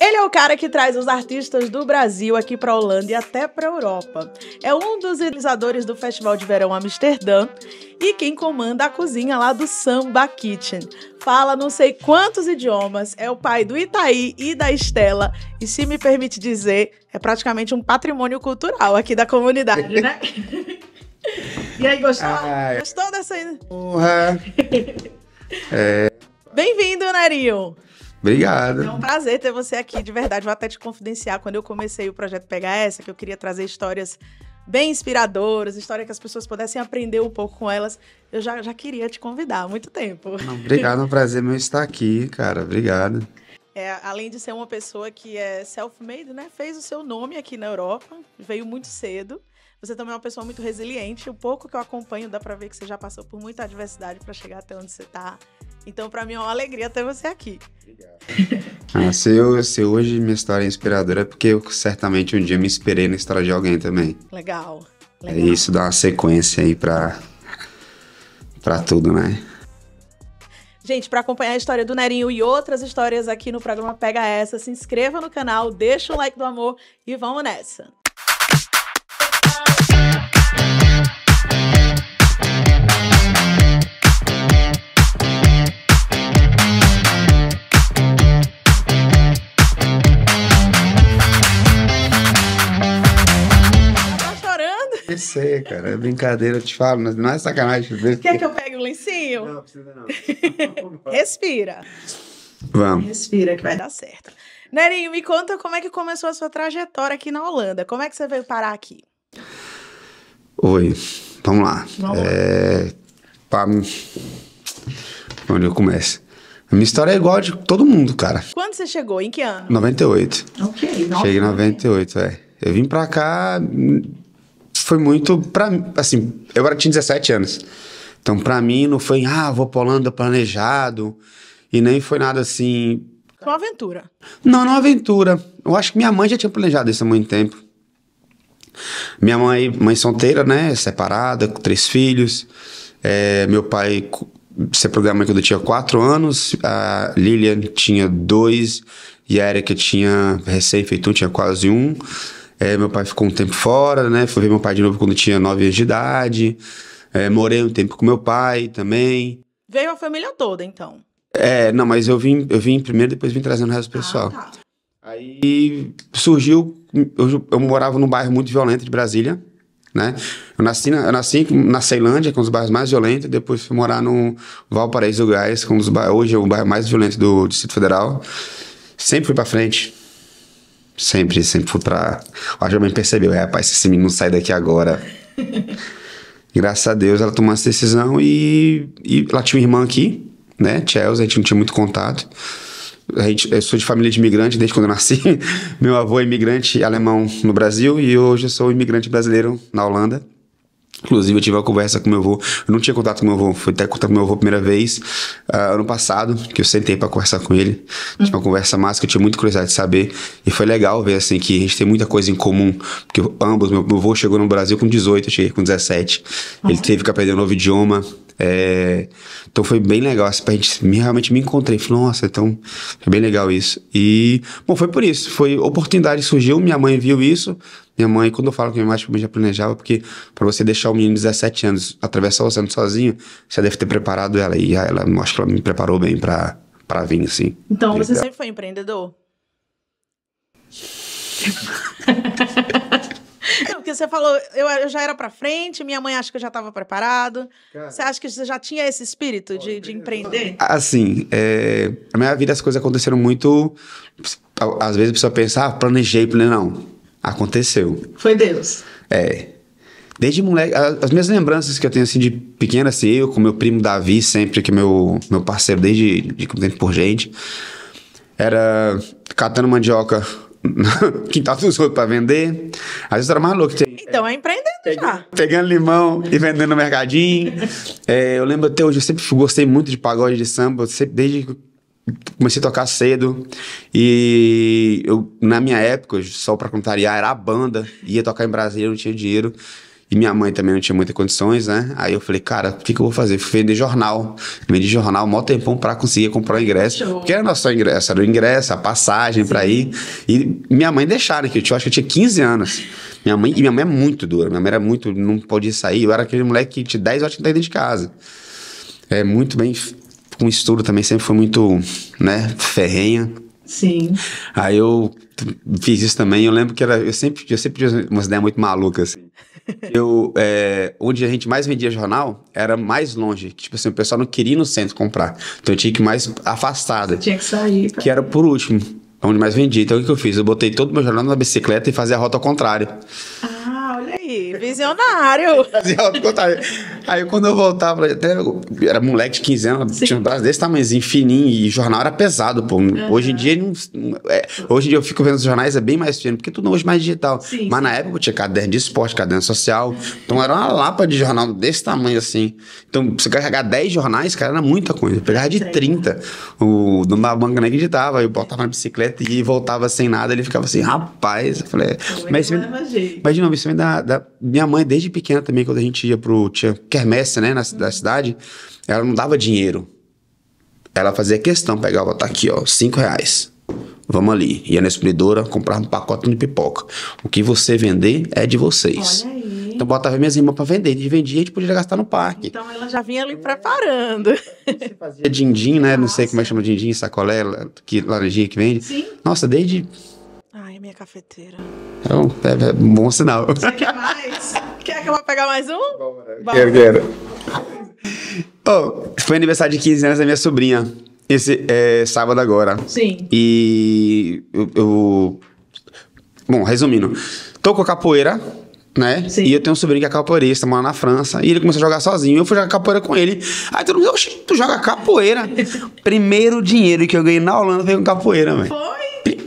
Ele é o cara que traz os artistas do Brasil aqui para a Holanda e até para a Europa. É um dos realizadores do Festival de Verão Amsterdã e quem comanda a cozinha lá do Samba Kitchen. Fala não sei quantos idiomas, é o pai do Itaí e da Estela e, se me permite dizer, é praticamente um patrimônio cultural aqui da comunidade, né? e aí, gostou? Ai. Gostou dessa... Porra! é... Bem-vindo, Narinho! Obrigado. É um prazer ter você aqui, de verdade. Vou até te confidenciar. Quando eu comecei o projeto PHS, é que eu queria trazer histórias bem inspiradoras, histórias que as pessoas pudessem aprender um pouco com elas, eu já, já queria te convidar há muito tempo. Não, obrigado, é um prazer meu estar aqui, cara. Obrigado. É, além de ser uma pessoa que é self-made, né? Fez o seu nome aqui na Europa, veio muito cedo. Você também é uma pessoa muito resiliente. O pouco que eu acompanho dá para ver que você já passou por muita adversidade para chegar até onde você está. Então, para mim é uma alegria ter você aqui. Obrigado. Ah, se, eu, se hoje minha história é inspiradora, é porque eu certamente um dia me inspirei na história de alguém também. Legal. É legal. isso dá uma sequência aí para para tudo, né? Gente, para acompanhar a história do Nerinho e outras histórias aqui no programa Pega Essa, se inscreva no canal, deixa o like do amor e vamos nessa. Deve cara. É brincadeira, eu te falo. Não é sacanagem. Quer que eu pegue o lencinho? Não, precisa não. Respira. Vamos. Respira que vai dar certo. Nerinho, me conta como é que começou a sua trajetória aqui na Holanda. Como é que você veio parar aqui? Oi, vamos lá. Vamos é... Pra... Onde eu começo? A minha história é igual a de todo mundo, cara. Quando você chegou? Em que ano? 98. Ok, Cheguei em 98, é. Eu vim pra cá foi muito para assim, eu era tinha 17 anos. Então para mim não foi, ah, vou pra Holanda planejado e nem foi nada assim. Uma aventura. Não, não aventura. Eu acho que minha mãe já tinha planejado isso há muito tempo. Minha mãe, mãe solteira, né, separada, com três filhos. É, meu pai se programa quando eu tinha quatro anos, a Lilian tinha dois e a Erika tinha recém feito um, tinha quase um. É, meu pai ficou um tempo fora, né? Fui ver meu pai de novo quando tinha 9 anos de idade. É, morei um tempo com meu pai também. Veio a família toda, então? É, não, mas eu vim, eu vim primeiro, depois vim trazendo o resto do pessoal. Ah, tá. Aí surgiu. Eu, eu, morava num bairro muito violento de Brasília, né? Eu nasci na, eu nasci na Ceilândia, que é um dos bairros mais violentos, depois fui morar no Valparaíso Gás, que é um dos bairros, hoje é o bairro mais violento do Distrito Federal. Sempre fui pra frente. Sempre, sempre fui pra. A Jovem percebeu, é, rapaz, se esse menino sai daqui agora. Graças a Deus ela tomou essa decisão e, e ela tinha uma irmã aqui, né? Chelsea, a gente não tinha muito contato. A gente, eu sou de família de imigrante desde quando eu nasci. Meu avô é imigrante alemão no Brasil e hoje eu sou imigrante brasileiro na Holanda. Inclusive, eu tive uma conversa com meu avô. Eu não tinha contato com meu avô, fui até contar com meu avô a primeira vez, uh, ano passado, que eu sentei para conversar com ele. Uhum. Tive tipo, uma conversa massa que eu tinha muita curiosidade de saber. E foi legal ver, assim, que a gente tem muita coisa em comum. Porque ambos, meu, meu avô chegou no Brasil com 18, eu cheguei com 17. Uhum. Ele teve que aprender um novo idioma, é, então foi bem legal, assim, pra gente realmente me encontrei. Falei, nossa, então foi bem legal isso. E, bom, foi por isso, foi oportunidade surgiu, minha mãe viu isso. Minha mãe, quando eu falo que minha mãe, que tipo, já planejava, porque para você deixar o menino de 17 anos atravessar o oceano sozinho, você deve ter preparado ela. E ela, acho que ela me preparou bem pra, pra vir, assim. Então você dela. sempre foi empreendedor? Não, porque você falou, eu, eu já era pra frente, minha mãe acha que eu já estava preparado. Cara, você acha que você já tinha esse espírito de, de empreender? Assim, é, na minha vida as coisas aconteceram muito. Às vezes a pessoa pensa, ah, planejei, planejei. Não, aconteceu. Foi Deus. É. Desde moleque, as, as minhas lembranças que eu tenho assim de pequena, assim, eu com meu primo Davi, sempre que meu meu parceiro desde de tempo por gente, era catando mandioca quintal tá dos outros para vender. Às vezes era mais louco. Então é empreendendo já. Pegando limão e vendendo no mercadinho. é, eu lembro até hoje, eu sempre gostei muito de pagode de samba, sempre, desde que comecei a tocar cedo. E eu, na minha época, só para contrariar, era a banda. Ia tocar em Brasília, não tinha dinheiro. E minha mãe também não tinha muitas condições, né? Aí eu falei, cara, o que, que eu vou fazer? Fui vender jornal. Vendi jornal mó tempão pra conseguir comprar o ingresso. Show. Porque era não só ingresso, era o ingresso, a passagem Sim. pra ir. E minha mãe deixaram, que eu, tinha, eu acho que eu tinha 15 anos. Minha mãe, e minha mãe é muito dura. Minha mãe era muito, não podia sair. Eu era aquele moleque que de 10 horas tinha que estar dentro de casa. É muito bem, com estudo também sempre foi muito, né, ferrenha. Sim. Aí eu fiz isso também. Eu lembro que era, eu sempre, eu sempre tinha umas ideias muito malucas. Assim eu, é, onde a gente mais vendia jornal era mais longe. Tipo assim, o pessoal não queria ir no centro comprar. Então eu tinha que ir mais afastada. Tinha que sair. Tá? Que era por último, onde mais vendia. Então o que, que eu fiz? Eu botei todo o meu jornal na bicicleta e fazia a rota ao contrário. Ah visionário. aí quando eu voltava, até eu era moleque de 15 anos, Sim. tinha um braço desse tamanhozinho, fininho, e jornal era pesado, pô. Uhum. Hoje em dia não, é, hoje em dia eu fico vendo os jornais, é bem mais fino, porque é tudo hoje mais digital. Sim. Mas na época eu tinha caderno de esporte, caderno social. Então era uma lapa de jornal desse tamanho assim. Então, você carregar 10 jornais, cara, era muita coisa. Eu pegava de 30. O dono da banca não acreditava, eu botava na bicicleta e voltava sem nada. Ele ficava assim, rapaz. Eu falei, mas, imagina, é isso vem da, dá minha mãe, desde pequena também, quando a gente ia pro. Tinha quermesse, né? Na, da cidade, ela não dava dinheiro. Ela fazia questão, pegava, tá aqui, ó, cinco reais. Vamos ali. Ia na exprimidora, comprava um pacote de pipoca. O que você vender é de vocês. Olha aí. Então botava minhas irmãs para vender. gente vendia, a gente podia gastar no parque. Então ela já vinha ali preparando. Você fazia din-din, né? Nossa. Não sei como é que chama din-din, sacolé, que, laranjinha que vende. Sim. Nossa, desde minha cafeteira. Então, é, é bom sinal. Você quer mais? quer que eu vou pegar mais um? Bora. Quero, quero. Oh, foi aniversário de 15 anos da minha sobrinha. Esse é sábado agora. Sim. E eu, eu... Bom, resumindo. Tô com a capoeira, né? Sim. E eu tenho um sobrinho que é capoeirista, mora na França. E ele começou a jogar sozinho. Eu fui jogar capoeira com ele. Aí todo mundo, oxe, tu joga capoeira. Primeiro dinheiro que eu ganhei na Holanda foi com capoeira, velho. Foi?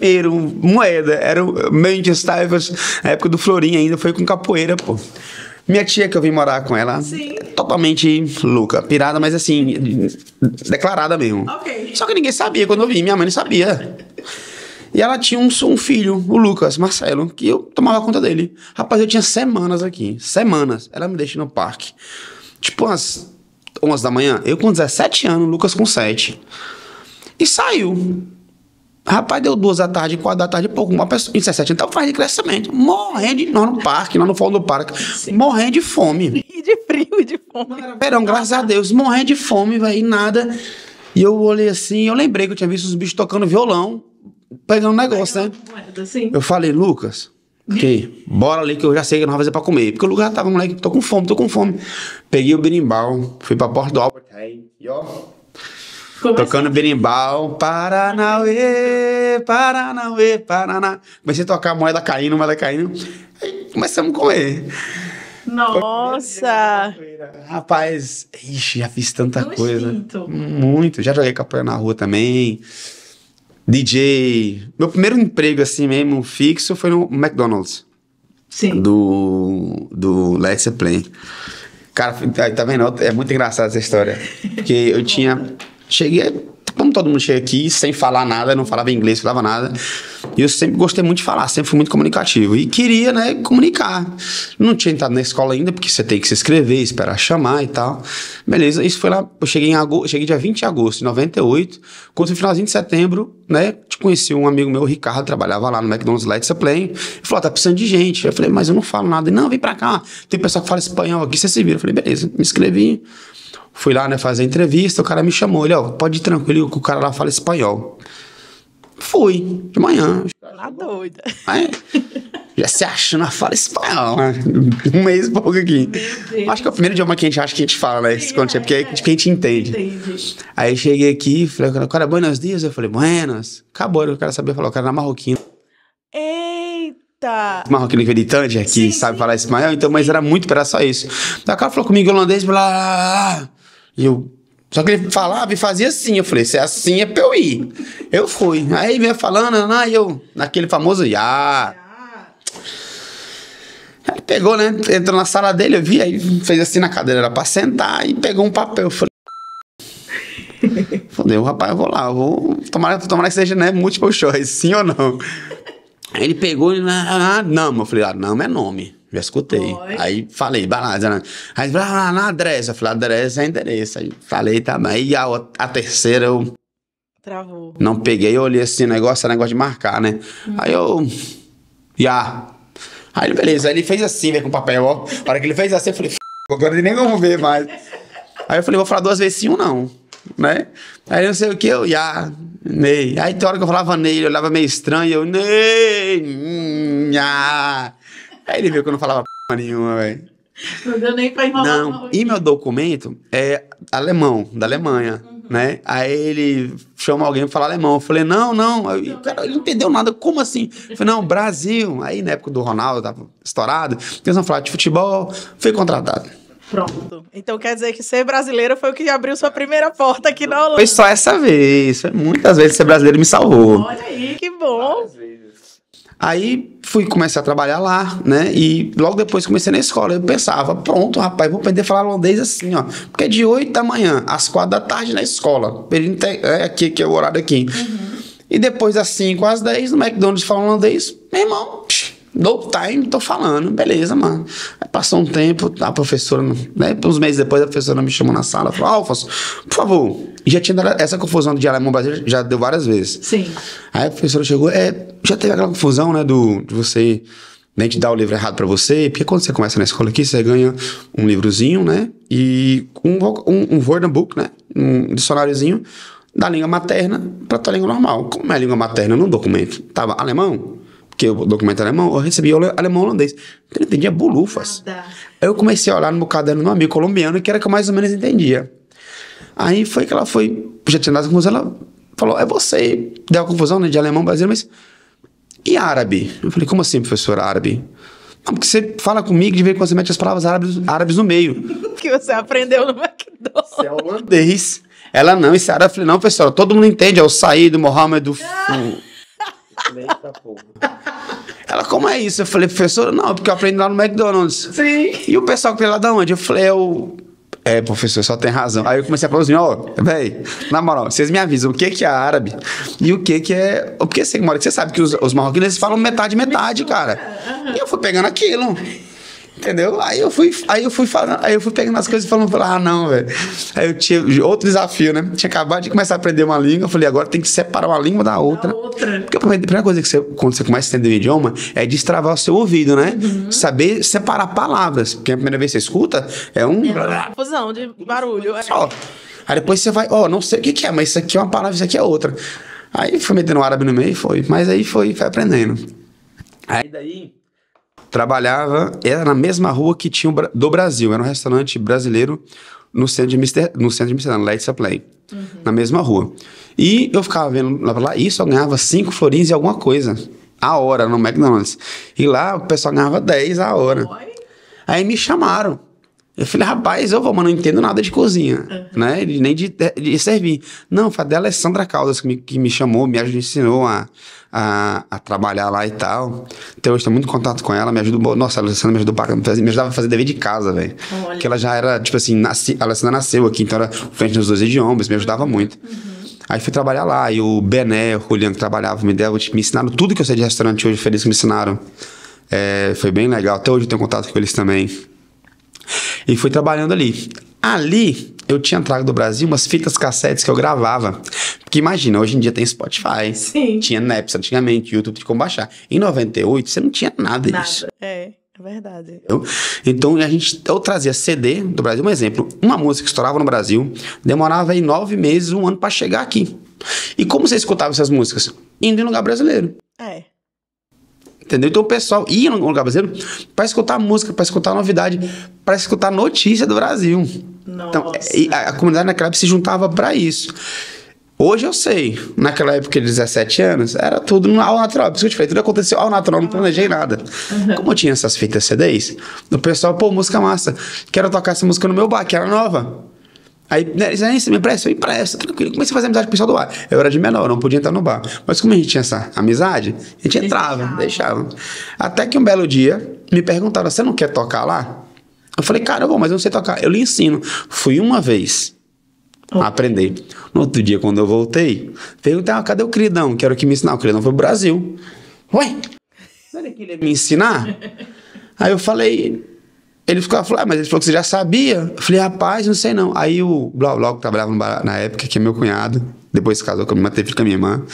primeiro, moeda, era o Mendes Stivers, na época do Florinha ainda, foi com capoeira, pô. Minha tia, que eu vim morar com ela, Sim. totalmente louca, pirada, mas assim, declarada mesmo. Okay. Só que ninguém sabia quando eu vim, minha mãe não sabia. E ela tinha um, um, filho, o Lucas, Marcelo, que eu tomava conta dele. Rapaz, eu tinha semanas aqui, semanas. Ela me deixa no parque. Tipo umas 11 da manhã, eu com 17 anos, Lucas com 7. E saiu. Rapaz, deu duas da tarde, quatro da tarde, pouco, uma pessoa, 17, então faz de crescimento. Morrendo de. Nós no parque, nós no fundo do parque. Sim. Morrendo de fome. E de frio e de fome. Verão, graças a Deus, morrendo de fome, velho, e nada. E eu olhei assim, eu lembrei que eu tinha visto os bichos tocando violão, pegando um negócio, né? Eu falei, Lucas, ok, bora ali que eu já sei que nós vamos fazer pra comer. Porque o lugar tava, moleque, tô com fome, tô com fome. Peguei o berimbau, fui pra porta do Albert, e ó. Tocando berimbau, Paranauê, Paranauê, Paraná. Comecei a tocar moeda caindo, moeda caindo. Aí começamos a comer. Nossa! Rapaz, ixi, já fiz tanta coisa. Sinto. Muito. Já joguei capoeira na rua também. DJ. Meu primeiro emprego, assim mesmo, fixo, foi no McDonald's. Sim. Do, do Let's Play. Cara, tá vendo? É muito engraçada essa história. Porque eu tinha Cheguei, é, como todo mundo chega aqui, sem falar nada, não falava inglês, falava nada. E eu sempre gostei muito de falar, sempre fui muito comunicativo. E queria, né, comunicar. Não tinha entrado na escola ainda, porque você tem que se inscrever, esperar chamar e tal. Beleza, isso foi lá. Eu cheguei em agosto, cheguei dia 20 de agosto de 98. Quando no finalzinho de setembro, né, te conheci um amigo meu, o Ricardo, trabalhava lá no McDonald's Light Supply. Ele falou: tá precisando de gente. Eu falei, mas eu não falo nada. Ele, não, vem pra cá. Tem pessoal que fala espanhol aqui, você se vira. Eu falei, beleza, me inscrevi. Fui lá, né, fazer a entrevista, o cara me chamou. Ele, ó, pode ir tranquilo, que o cara lá fala espanhol. Fui, de manhã. Tá doida. Aí, é? já se achando, fala espanhol, né? Um mês e pouco aqui. Acho que é o primeiro idioma que a gente acha que a gente fala, né? Sim, é, porque é, que a gente entende. Entendi. Aí cheguei aqui, falei, o cara, buenos dias. Eu falei, buenos. Acabou, né, o cara sabia falar, o cara era marroquino. Eita! Marroquino militante, que sim, sabe sim. falar espanhol, então, mas era muito, era só isso. daí o cara falou comigo holandês, blá, blá, blá. E eu. Só que ele falava e fazia assim. Eu falei, se é assim é pra eu ir. Eu fui. Aí vinha falando, aí e eu, naquele famoso Iá. Aí pegou, né? Entrou na sala dele, eu vi, aí fez assim na cadeira, era pra sentar, e pegou um papel. Eu falei, Fudeu, rapaz, eu vou lá, eu vou. Tomara, tomara que seja, né? Multiple choice, sim ou não? Aí ele pegou e. Ah, ah, ah, não, eu falei, ah, não, é nome. Já escutei. Aí falei, balada. Aí, blá, blá, na adresa Eu falei, adresa é endereço. Aí falei, tá, mas aí a, a terceira eu. Travou. Não peguei, eu olhei assim, negócio, negócio de marcar, né? Hum. Aí eu. Já. Aí ele, beleza. Aí ele fez assim, veio né, com papel, ó. A hora que ele fez assim, eu falei, agora ele nem vamos ver mais. Aí eu falei, vou falar duas vezes sim ou não, né? Aí não sei o que, eu, já. Ney. Aí tem hora que eu falava Ney, ele olhava meio estranho, eu, Ney, nha. Hum, Aí ele viu que eu não falava porra nenhuma, velho. Não deu nem pra enrolar. Não, e meu documento é alemão, da Alemanha, uhum. né? Aí ele chama alguém pra falar alemão. Eu falei, não, não. Aí, cara, ele não entendeu nada. Como assim? Eu falei, não, Brasil. Aí na época do Ronaldo, tava estourado. Eles vão falar de futebol. Fui contratado. Pronto. Então quer dizer que ser brasileiro foi o que abriu sua primeira porta aqui na Holanda. Foi só essa vez. muitas vezes ser brasileiro me salvou. Olha aí, que bom. Várias vezes. Aí fui começar a trabalhar lá, né? E logo depois comecei na escola. Eu pensava, pronto, rapaz, vou aprender a falar holandês assim, ó. Porque é de 8 da manhã às 4 da tarde na escola. É aqui que é o horário aqui. Uhum. E depois às 5 às 10 no McDonald's falando holandês. Meu irmão, no time, tô falando, beleza, mano. Passou um tempo, a professora, né, uns meses depois, a professora me chamou na sala e falou: ah, Alfonso, por favor. E já tinha essa confusão de alemão brasileiro, já deu várias vezes. Sim. Aí a professora chegou, é, já teve aquela confusão, né, do, de você nem né, te dar o livro errado para você, porque quando você começa na escola aqui, você ganha um livrozinho, né, e um, um, um word book, né, um dicionáriozinho da língua materna para tua língua normal. Como é a língua materna no documento? Tava alemão, que o documentário é alemão, eu recebi alemão holandês. Eu não entendia bolufas. Aí eu comecei a olhar no meu caderno no amigo colombiano, que era que eu mais ou menos entendia. Aí foi que ela foi, já tinha dado confusão, ela falou, é você. Deu a confusão né, de alemão brasileiro, mas... E árabe? Eu falei, como assim, professor, árabe? Não, porque você fala comigo de vez quando você mete as palavras árabes, árabes no meio. que você aprendeu no McDonald's. Você é holandês. Ela não, esse árabe. Eu falei, não, pessoal, todo mundo entende. É o Saí, do Mohammed, do... Ela, como é isso? Eu falei, professora, não, porque eu aprendi lá no McDonald's. Sim. E o pessoal que veio lá da onde? Eu falei, é o. É, professor, só tem razão. Aí eu comecei a falar assim, ó, oh, na moral, vocês me avisam o que que é árabe e o que que é... Porque você, mora, você sabe que os, os marroquinos, eles falam metade, metade, cara. E eu fui pegando aquilo. Entendeu? Aí eu fui, aí eu fui falando, aí eu fui pegando as coisas e falando, ah, não, velho. Aí eu tinha outro desafio, né? Tinha acabado de começar a aprender uma língua, eu falei, agora tem que separar uma língua da outra. Da outra. Porque a primeira coisa que você, quando você começa a entender um idioma, é destravar o seu ouvido, né? Uhum. Saber separar palavras. Porque a primeira vez que você escuta, é um. É confusão de barulho. É. Só. Aí depois você vai, ó, oh, não sei o que, que é, mas isso aqui é uma palavra, isso aqui é outra. Aí foi metendo o árabe no meio e foi. Mas aí foi, foi aprendendo. Aí daí trabalhava, era na mesma rua que tinha o, do Brasil, era um restaurante brasileiro no centro de Mister, no centro de no Leitza Plain, uhum. na mesma rua. E eu ficava vendo lá pra lá, e só ganhava cinco florins e alguma coisa a hora no McDonald's. E lá o pessoal ganhava 10 a hora. Aí me chamaram. Eu falei, rapaz, eu vou, mas não entendo nada de cozinha, uhum. né? Nem de, de, servir. Não, foi a dela é Sandra Caldas que me, que me chamou, me ensinou a, a, a, trabalhar lá e tal. Então, eu estou muito em contato com ela, me ajudou. Nossa, a Alessandra me ajudou pra, me ajudava a fazer dever de casa, velho. Porque ela já era, tipo assim, nasci, a Alessandra nasceu aqui, então era frente nos dois idiomas, me ajudava uhum. muito. Uhum. Aí fui trabalhar lá, e o Bené, o Juliano que trabalhava, me, deu, me ensinaram tudo que eu sei de restaurante hoje, feliz que me ensinaram. É, foi bem legal. Até hoje eu tenho contato com eles também. E fui trabalhando ali. Ali eu tinha trago do Brasil umas fitas cassetes que eu gravava. Porque imagina, hoje em dia tem Spotify, Sim. tinha Napster antigamente, YouTube de como baixar. Em 98 você não tinha nada, nada. disso. É. É verdade. Eu, então a gente eu trazia CD do Brasil, um exemplo, uma música que estourava no Brasil, demorava aí nove meses, um ano para chegar aqui. E como você escutava essas músicas? Indo em lugar brasileiro. É. Entendeu? Então o pessoal ia no lugar brasileiro para escutar música, para escutar novidade, para escutar notícia do Brasil. Então, Nossa. Então, a, a comunidade naquela época se juntava para isso. Hoje eu sei, naquela época de 17 anos, era tudo ao natural. Por isso que eu te falei, tudo aconteceu ao natural, não planejei nada. Uhum. Como eu tinha essas fitas CDs, o pessoal, pô, música massa, quero tocar essa música no meu bar, que era nova. Aí, né, ah, isso aí, você me empresta? Eu empresto, tranquilo. Comecei a fazer amizade com o pessoal do bar. Eu era de menor, não podia entrar no bar. Mas como a gente tinha essa amizade, a gente entrava, deixava. deixava. Até que um belo dia, me perguntaram, você não quer tocar lá? Eu falei, cara, eu vou, mas eu não sei tocar. Eu lhe ensino. Fui uma vez oh. aprender. No outro dia, quando eu voltei, perguntei, ah, cadê o queridão? Quero que me ensinar. O queridão foi pro Brasil. Ué, não que ele ia me ensinar? Aí eu falei, ele ficou, falou, ah, mas ele falou que você já sabia. Eu falei, rapaz, não sei não. Aí o Blau Blau, que trabalhava na época, que é meu cunhado, depois se casou com a minha mãe, teve filho com a minha irmã.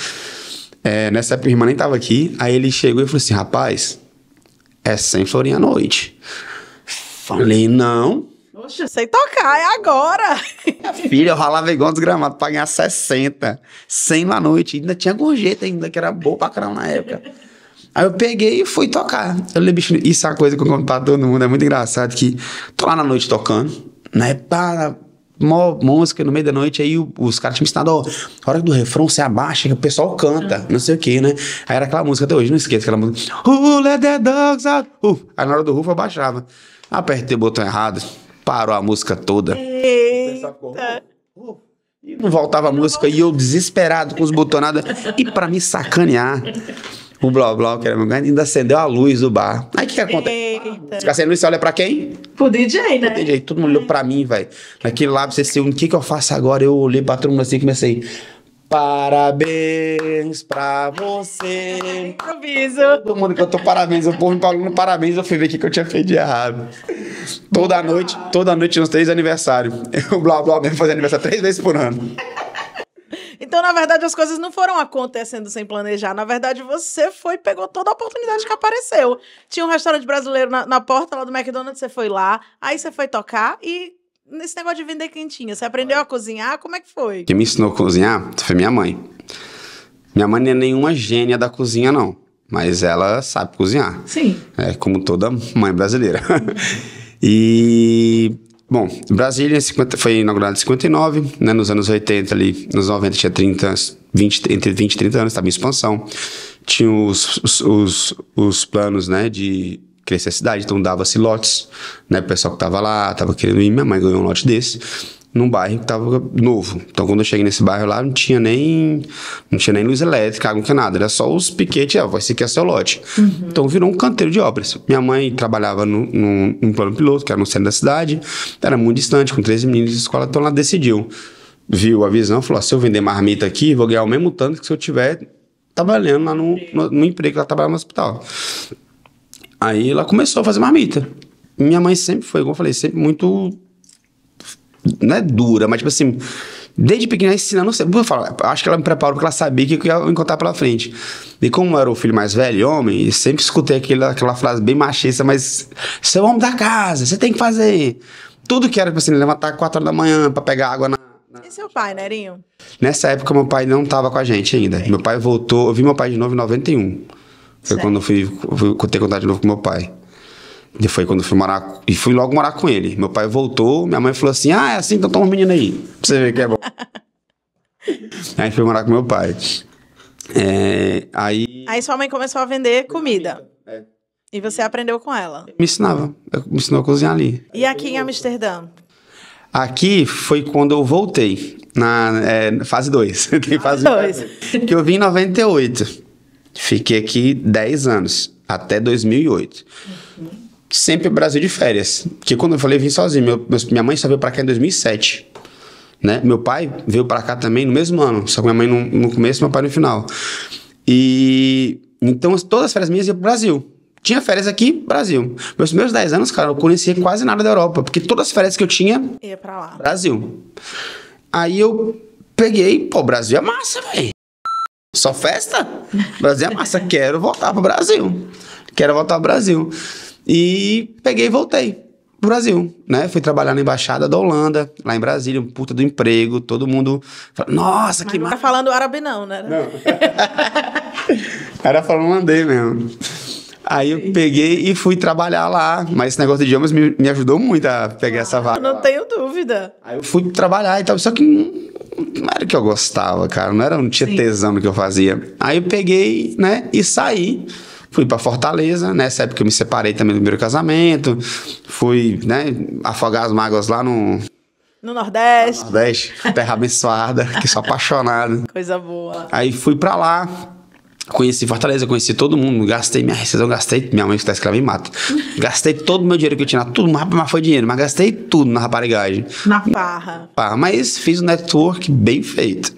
É, nessa época, minha irmã nem tava aqui. Aí ele chegou e falou assim, rapaz, é 100 florinhas à noite. Falei, não. Poxa, sem tocar, é agora. Minha filha, eu ralava igual um desgramado pra ganhar 60, 100 na noite. ainda tinha gorjeta ainda, que era boa pra caramba na época. Aí eu peguei e fui tocar. Eu bicho, isso é uma coisa que eu conto pra todo mundo, é muito engraçado, que tô lá na noite tocando, né, para mó música no meio da noite, aí os caras tinham me ensinado, ó, a hora do refrão você abaixa, que o pessoal canta, uhum. não sei o que, né? Aí era aquela música, até hoje não esqueço aquela música, Who let the dogs out? aí na hora do rufo abaixava. Apertei o botão errado, parou a música toda. Eita. E não voltava a música, e eu desesperado com os botonados, e para me sacanear o Blá Blá, que era meu grande, ainda acendeu a luz do bar. Aí o que acontece? Fica acendendo luz, você olha pra quem? Pro DJ, né? Pro DJ. Todo mundo olhou pra mim, velho. Naquele lá, você se o que que eu faço agora? Eu olhei pra todo mundo assim e comecei... Parabéns pra você. Improviso. Todo mundo que eu tô parabéns. O povo me falou parabéns. Eu fui ver o que, que eu tinha feito de errado. Toda noite, toda noite, nos três aniversários. O Blá Blá mesmo fazer aniversário três vezes por ano. Então, na verdade, as coisas não foram acontecendo sem planejar. Na verdade, você foi e pegou toda a oportunidade que apareceu. Tinha um restaurante brasileiro na, na porta lá do McDonald's, você foi lá, aí você foi tocar e nesse negócio de vender quentinha. Você aprendeu a cozinhar? Como é que foi? Quem me ensinou a cozinhar foi minha mãe. Minha mãe não é nenhuma gênia da cozinha, não. Mas ela sabe cozinhar. Sim. É como toda mãe brasileira. e Bom, Brasília 50, foi inaugurada em 59, né? Nos anos 80 ali, nos 90 tinha 30, 20, entre 20 e 30 anos, estava em expansão. Tinha os, os, os, os planos, né, de crescer a cidade, então dava-se lotes, né? O pessoal que tava lá, tava querendo ir, minha mãe ganhou um lote desse num bairro que tava novo. Então quando eu cheguei nesse bairro lá, não tinha nem não tinha nem luz elétrica, água que nada, era só os piquetes, ah, esse aqui é seu lote. Uhum. Então virou um canteiro de obras. Minha mãe trabalhava no, no, num plano piloto, que era no centro da cidade, era muito distante, com 13 meninos de escola, então ela decidiu. Viu a visão, falou: ah, se eu vender marmita aqui, vou ganhar o mesmo tanto que se eu tiver trabalhando lá no, no, no emprego que ela trabalhava no hospital. Aí ela começou a fazer marmita. Minha mãe sempre foi, como eu falei, sempre muito. Não é dura, mas tipo assim, desde pequena ensinando. Eu falo, acho que ela me preparou porque ela sabia que eu ia encontrar pela frente. E como eu era o filho mais velho, homem, sempre escutei aquela, aquela frase bem machista, mas você é o homem da casa, você tem que fazer. Tudo que era, tipo assim, levantar 4 horas da manhã para pegar água na, na. E seu pai, Nerinho? Nessa época, meu pai não tava com a gente ainda. Meu pai voltou, eu vi meu pai de novo em 91. Foi certo. quando eu fui, fui ter contato de novo com meu pai. E foi quando eu fui morar. E fui logo morar com ele. Meu pai voltou, minha mãe falou assim: Ah, é assim, então toma um menino aí. Pra você ver que é bom. aí fui morar com meu pai. É, aí. Aí sua mãe começou a vender comida. É. E você aprendeu com ela? Me ensinava. Me ensinou a cozinhar ali. E aqui em Amsterdã? Aqui foi quando eu voltei. Na é, fase 2. Tem fase 2. Que eu vim em 98. Fiquei aqui 10 anos, até 2008. Uhum. Sempre Brasil de férias. Que quando eu falei, eu vim sozinho. Meu, minha mãe só veio pra cá em 2007. Né? Meu pai veio para cá também no mesmo ano, só que minha mãe no, no começo e meu pai no final. E então todas as férias minhas iam pro Brasil. Tinha férias aqui, Brasil. Meus primeiros 10 anos, cara, eu conhecia quase nada da Europa, porque todas as férias que eu tinha ia pra lá. Brasil. Aí eu peguei, pô, Brasil é massa, velho. Só festa? Brasil é massa. Quero voltar pro Brasil. Quero voltar pro Brasil. E peguei e voltei pro Brasil, né? Fui trabalhar na embaixada da Holanda, lá em Brasília, um puta do emprego, todo mundo fala, nossa, Mas que massa. Não tá falando árabe não, né? Não. Era falando holandês mesmo. Aí eu peguei e fui trabalhar lá. Mas esse negócio de idiomas me, me ajudou muito a pegar essa ah, vaga. Não tenho dúvida. Aí eu fui trabalhar e tal. Só que não era o que eu gostava, cara. Não era, não tinha Sim. tesão no que eu fazia. Aí eu peguei, né, e saí. Fui para Fortaleza, nessa né, época eu me separei também do primeiro casamento. Fui, né, afogar as mágoas lá no. No Nordeste. No Nordeste, terra abençoada, que sou apaixonado. Coisa boa. Aí fui para lá Conheci Fortaleza, conheci todo mundo, gastei minha rescisão, gastei. Minha mãe que escrava e mata. Gastei todo o meu dinheiro que eu tinha, tudo, mas foi dinheiro, mas gastei tudo na raparigagem. Na parra. Parra, mas fiz um network bem feito.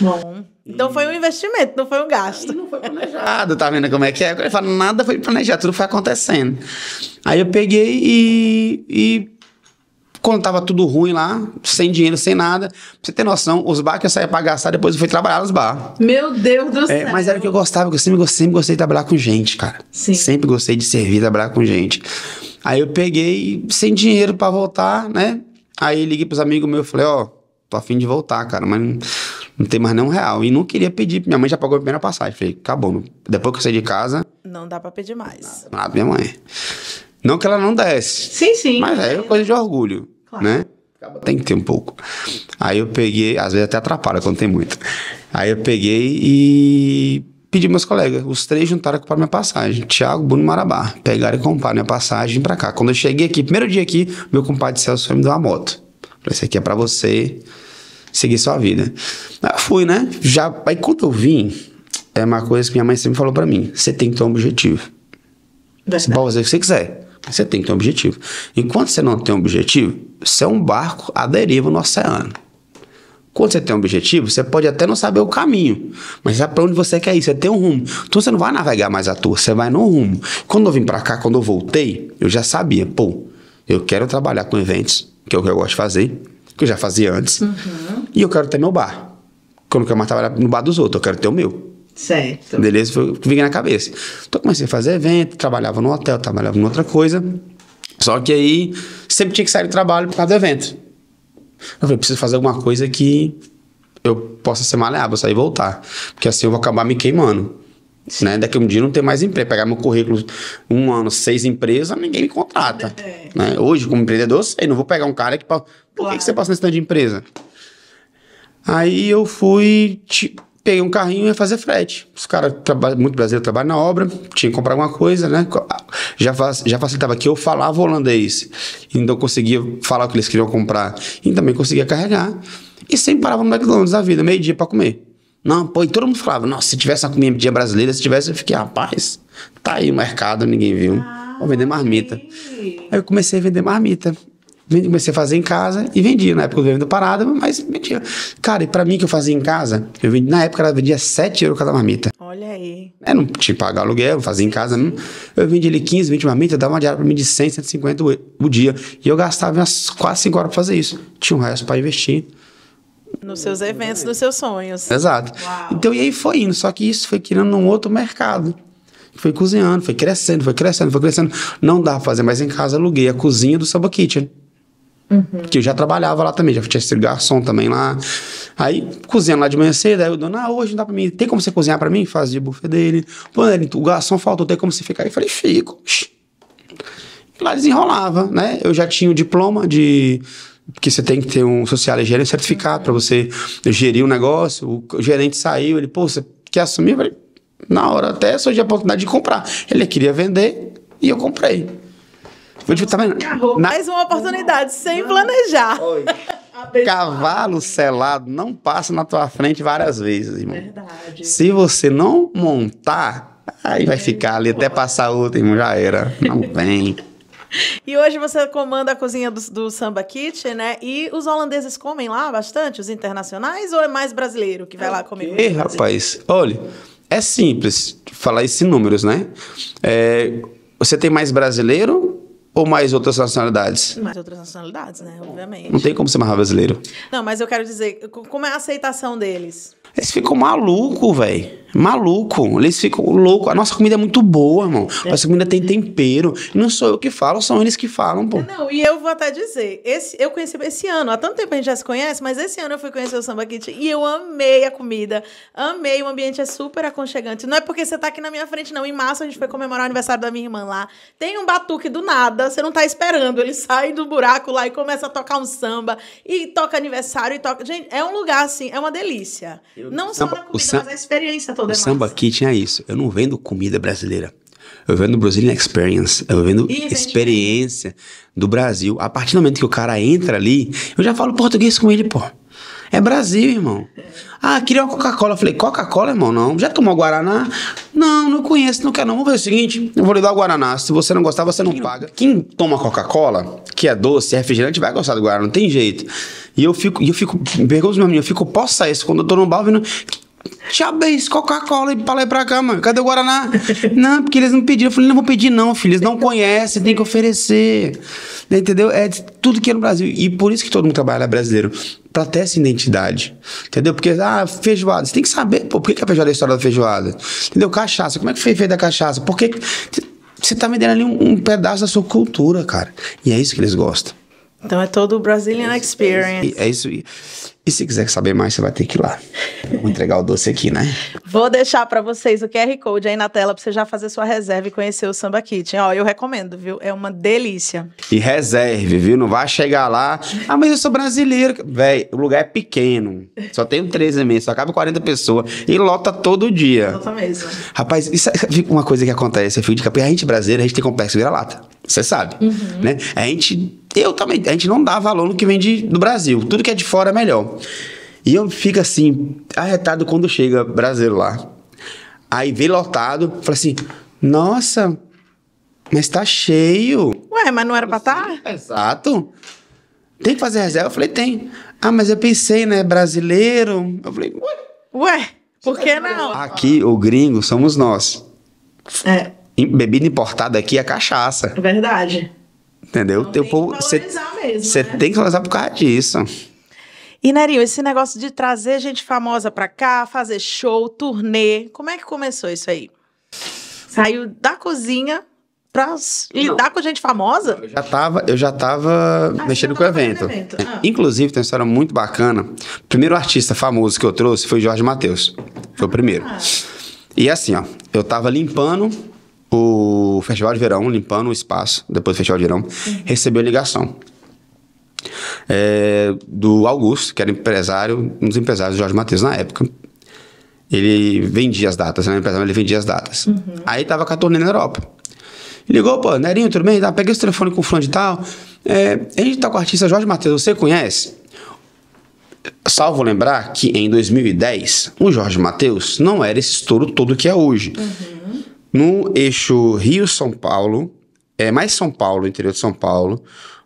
Bom. Então foi um investimento, não foi um gasto. Aí não foi planejado, tá vendo como é que é? Eu falo, nada foi planejado, tudo foi acontecendo. Aí eu peguei e, e quando tava tudo ruim lá, sem dinheiro, sem nada, pra você ter noção, os bar que eu saía pra gastar, depois eu fui trabalhar nos bar. Meu Deus do é, céu! Mas era o que eu gostava, porque eu sempre, sempre gostei de trabalhar com gente, cara. Sim. Sempre gostei de servir, trabalhar com gente. Aí eu peguei, sem dinheiro para voltar, né? Aí liguei pros amigos meus, falei, ó, oh, tô afim de voltar, cara, mas não, tem mais nenhum real. E não queria pedir, minha mãe já pagou a primeira passagem. Falei, acabou, depois que eu saí de casa... Não dá pra pedir mais. Nada, minha mãe. Não que ela não desce. Sim, sim. Mas é coisa de orgulho. Ah, né? Tem que ter um pouco. Aí eu peguei, às vezes até atrapalha quando tem muito. Aí eu peguei e pedi meus colegas. Os três juntaram e minha passagem. Tiago, Bruno e Marabá. Pegaram e compraram minha passagem para cá. Quando eu cheguei aqui, primeiro dia aqui, meu compadre Celso foi me dar uma moto. Falei, isso aqui é para você seguir sua vida. Aí eu fui, né? Já, aí quando eu vim, é uma coisa que minha mãe sempre falou para mim. Você tem que ter um objetivo. pode fazer o que você quiser. Você tem que ter um objetivo. Enquanto você não tem um objetivo, você é um barco à deriva no oceano. Quando você tem um objetivo, você pode até não saber o caminho, mas sabe para onde você quer ir, você tem um rumo. Então você não vai navegar mais à toa, você vai no rumo. Quando eu vim para cá, quando eu voltei, eu já sabia, pô, eu quero trabalhar com eventos, que é o que eu gosto de fazer, que eu já fazia antes, uhum. e eu quero ter meu bar. Que eu não quero mais trabalhar no bar dos outros, eu quero ter o meu. Certo. Beleza? Foi o que vinha na cabeça. Então eu comecei a fazer evento, trabalhava no hotel, trabalhava em outra coisa. Só que aí sempre tinha que sair do trabalho por causa do evento. Eu falei, preciso fazer alguma coisa que eu possa ser maleável, sair e voltar. Porque assim eu vou acabar me queimando. Né? Daqui a um dia não ter mais emprego. Pegar meu currículo um ano, seis empresas, ninguém me contrata. É. Né? Hoje, como empreendedor, sei, não vou pegar um cara que. Por claro. que, que você passa nesse tanto de empresa? Aí eu fui, peguei um carrinho e ia fazer frete. Os caras, muito brasileiro, trabalham na obra, tinha que comprar alguma coisa, né? Ah, já, já facilitava que eu falava holandês, então conseguia falar o que eles queriam comprar e também conseguia carregar. E sempre parava no McDonald's da vida, meio-dia para comer. Não, pô, e todo mundo falava, nossa, se tivesse uma comida brasileira, se tivesse, eu fiquei, rapaz, tá aí o mercado, ninguém viu. Vou vender marmita. Aí eu comecei a vender marmita. Comecei a fazer em casa e vendia. Na época eu vendo parada, mas vendia. Cara, e pra mim que eu fazia em casa, eu vendi, na época ela vendia 7 euros cada mamita. Olha aí. É, não tinha que pagar aluguel, fazia em casa. Não. Eu vendia ali 15, 20 mamitas, dava uma diária pra mim de 100, 150 o, o dia. E eu gastava umas 4, 5 horas pra fazer isso. Tinha um resto pra investir. Nos seus eventos, nos seus sonhos. Exato. Uau. Então, e aí foi indo. Só que isso foi criando um outro mercado foi cozinhando, foi crescendo, foi crescendo, foi crescendo. Não dá pra fazer mais em casa, aluguei a cozinha do Samba Kitchen. Uhum. Porque eu já trabalhava lá também, já tinha sido garçom também lá. Aí, cozinhando lá de manhã cedo, aí o dono, ah, hoje não dá pra mim, tem como você cozinhar pra mim? Fazia o buffet dele. Pô, o garçom faltou, tem como você ficar aí? Eu falei, fico. E lá desenrolava, né? Eu já tinha o diploma de porque você tem que ter um social engenheiro um certificado para você gerir o um negócio. O gerente saiu, ele, pô, você quer assumir? Eu falei, na hora até surgiu a oportunidade de comprar. Ele queria vender e eu comprei. Eu tá Na... Mais uma oportunidade, sem planejar. Oi. Cavalo selado não passa na tua frente várias vezes, irmão. Verdade. Se você não montar, aí vai é. ficar ali até passar outro, irmão. Já era. Não vem. E hoje você comanda a cozinha do, do, Samba Kitchen, né? E os holandeses comem lá bastante, os internacionais, ou é mais brasileiro que vai é lá comer? Ei, rapaz, olha, é simples falar esses números, né? É, você tem mais brasileiro ou mais outras nacionalidades? Mais outras nacionalidades, né? Obviamente. Não tem como ser mais brasileiro. Não, mas eu quero dizer, como é a aceitação deles? Eles ficam malucos, velho maluco. Eles ficam loucos. A nossa comida é muito boa, irmão. É. Nossa comida tem tempero. Não sou eu que falo, são eles que falam, pô. Não, e eu vou até dizer, esse, eu conheci esse ano, há tanto tempo a gente já se conhece, mas esse ano eu fui conhecer o Samba Kit e eu amei a comida. Amei, o ambiente é super aconchegante. Não é porque você tá aqui na minha frente, não. Em março a gente foi comemorar o aniversário da minha irmã lá. Tem um batuque do nada, você não tá esperando. Ele sai do buraco lá e começa a tocar um samba. E toca aniversário e toca. Gente, é um lugar assim, é uma delícia. Eu... Não só na comida, o mas a experiência toda demais. O samba aqui tinha isso. Eu não vendo comida brasileira. Eu vendo Brazilian Experience, eu vendo Isso, experiência do Brasil. A partir do momento que o cara entra ali, eu já falo português com ele, pô. É Brasil, irmão. É. Ah, queria uma Coca-Cola. Falei, Coca-Cola, irmão, não. Já tomou Guaraná? Não, não conheço, não quero não. Vamos fazer o seguinte, eu vou lhe dar o Guaraná. Se você não gostar, você não paga. Quem toma Coca-Cola, que é doce, é refrigerante, vai gostar do Guaraná, não tem jeito. E eu fico, eu fico, pergunto meu amigo. eu fico, posso sair isso quando eu tô no bar, vendo beijo, Coca-Cola e falei pra cá, mano. Cadê o Guaraná? não, porque eles não pediram. Eu falei, não vou pedir, não, filho. Eles não então. conhecem, tem que oferecer. Entendeu? É tudo que é no Brasil. E por isso que todo mundo trabalha brasileiro. Pra ter essa identidade. Entendeu? Porque, ah, feijoada. Você tem que saber, pô, por que, que a feijoada é a história da feijoada? Entendeu? Cachaça. Como é que foi feita a cachaça? Por que. Você tá me dando ali um, um pedaço da sua cultura, cara. E é isso que eles gostam. Então é todo o Brazilian é isso, é Experience. É isso. E, e se quiser saber mais, você vai ter que ir lá. vou entregar o doce aqui, né? Vou deixar para vocês o QR Code aí na tela para você já fazer sua reserva e conhecer o Samba Kitchen. Ó, eu recomendo, viu? É uma delícia. E reserve, viu? Não vai chegar lá. Ah, mas eu sou brasileiro. Véi, o lugar é pequeno. Só tem 13 meses, só cabe 40 pessoas. E lota todo dia. Lota mesmo. Rapaz, isso é uma coisa que acontece. Eu fico de capim. A gente brasileiro, a gente tem complexo vira-lata. Você sabe, uhum. né? A gente eu também, a gente não dá valor no que vem de, do Brasil. Tudo que é de fora é melhor. E eu fico assim, arretado quando chega brasileiro lá. Aí vê lotado, fala assim: nossa, mas tá cheio. Ué, mas não era pra estar? Tá? Exato. Tem que fazer reserva? Eu falei: tem. Ah, mas eu pensei, né? Brasileiro. Eu falei: ué. Ué, por que não? Aqui, o gringo, somos nós. É. Bebida importada aqui é cachaça. Verdade. Entendeu? Então, tem o povo, você né? tem que valorizar por causa disso. E Nerinho, esse negócio de trazer gente famosa pra cá, fazer show, turnê, como é que começou isso aí? Saiu da cozinha pra lidar Não. com gente famosa? Eu já tava, eu já tava ah, mexendo já tava com o evento. evento. Ah. Inclusive, tem uma história muito bacana. O primeiro artista famoso que eu trouxe foi Jorge Matheus. Foi o primeiro. Ah. E assim, ó, eu tava limpando o Festival de Verão, limpando o espaço, depois do Festival de Verão, uhum. recebeu ligação é, do Augusto, que era empresário, um dos empresários do Jorge Matheus na época. Ele vendia as datas, né? Empresário, ele vendia as datas. Uhum. Aí tava com a turnê na Europa. Ligou, pô, Nerinho, tudo bem? Tá, peguei esse telefone com o fulano de tal. É, a gente tá com o artista Jorge Matheus, você conhece? Salvo lembrar que em 2010, o Jorge Matheus não era esse estouro todo que é hoje. Uhum. No eixo Rio-São Paulo, é, mais São Paulo, interior de São Paulo,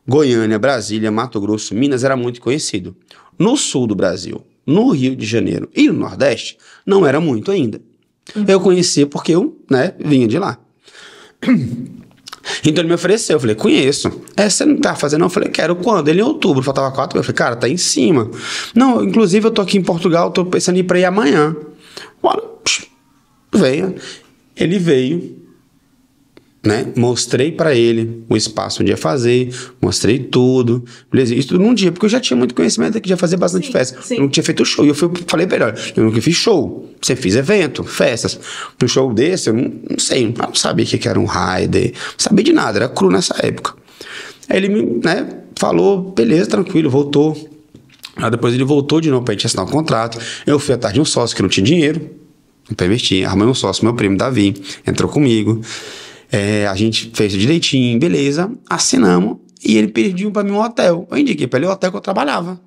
Goiânia, Brasília, Mato Grosso, Minas era muito conhecido. No sul do Brasil, no Rio de Janeiro e no Nordeste, não era muito ainda. Uhum. Eu conhecia porque eu né, vinha de lá. Então ele me ofereceu, eu falei, conheço. É, você não tá fazendo? Não? Eu falei, quero quando? Ele em outubro, faltava quatro Eu falei, cara, tá em cima. Não, inclusive eu tô aqui em Portugal, tô pensando em ir pra ir amanhã. Bora, venha. Ele veio, né? Mostrei para ele o espaço onde ia fazer, mostrei tudo, beleza? Isso tudo num dia, porque eu já tinha muito conhecimento aqui, já fazia bastante sim, festa. Sim. Eu não tinha feito show. E eu fui, falei pra ele: olha, eu nunca fiz show. Você fez evento, festas. Um show desse, eu não, não sei, eu não sabia o que era um raider. não sabia de nada, era cru nessa época. Aí ele me, né, falou: beleza, tranquilo, voltou. Aí depois ele voltou de novo pra gente assinar o um contrato. Eu fui atrás de um sócio que não tinha dinheiro para investir. arrumei um sócio, meu primo Davi, entrou comigo. É, a gente fez direitinho, beleza, assinamos e ele pediu para mim um hotel. Eu indiquei para ele o hotel que eu trabalhava.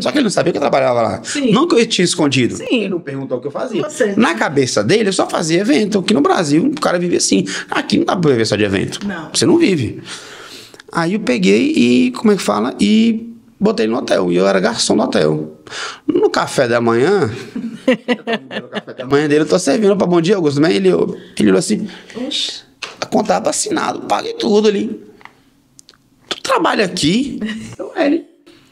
Só que ele não sabia que eu trabalhava lá. Sim. Não que eu tinha escondido. Sim. Ele não perguntou o que eu fazia. Você. Na cabeça dele, eu só fazia evento. Aqui no Brasil, o cara vive assim. Aqui não dá pra viver só de evento. Não. Você não vive. Aí eu peguei e, como é que fala? E botei no hotel. E eu era garçom do hotel. No café da manhã, da manhã dele, eu tô servindo pra Bom Dia, Augusto. Mas ele, ele olhou assim, a conta tá assinado, paguei tudo ali. Tu trabalha aqui? Eu, é, ele,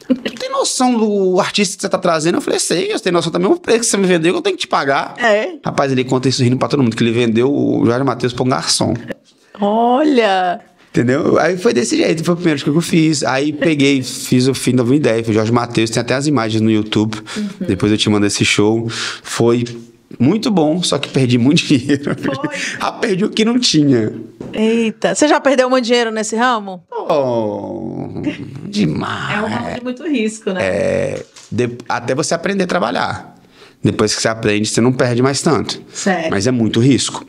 tu tem noção do artista que você tá trazendo? Eu falei, sei, eu tenho noção também do preço que você me vendeu, que eu tenho que te pagar. É. Rapaz, ele conta isso rindo pra todo mundo, que ele vendeu o Jorge Matheus pra um garçom. Olha! Entendeu? Aí foi desse jeito, foi o primeiro que eu fiz. Aí peguei, fiz o fim da minha ideia, foi Jorge Matheus, tem até as imagens no YouTube. Uhum. Depois eu te mando esse show. Foi muito bom, só que perdi muito dinheiro. ah, perdi o que não tinha. Eita, você já perdeu muito dinheiro nesse ramo? Oh, demais. É um ramo de muito risco, né? É, de, até você aprender a trabalhar. Depois que você aprende, você não perde mais tanto. Certo. Mas é muito risco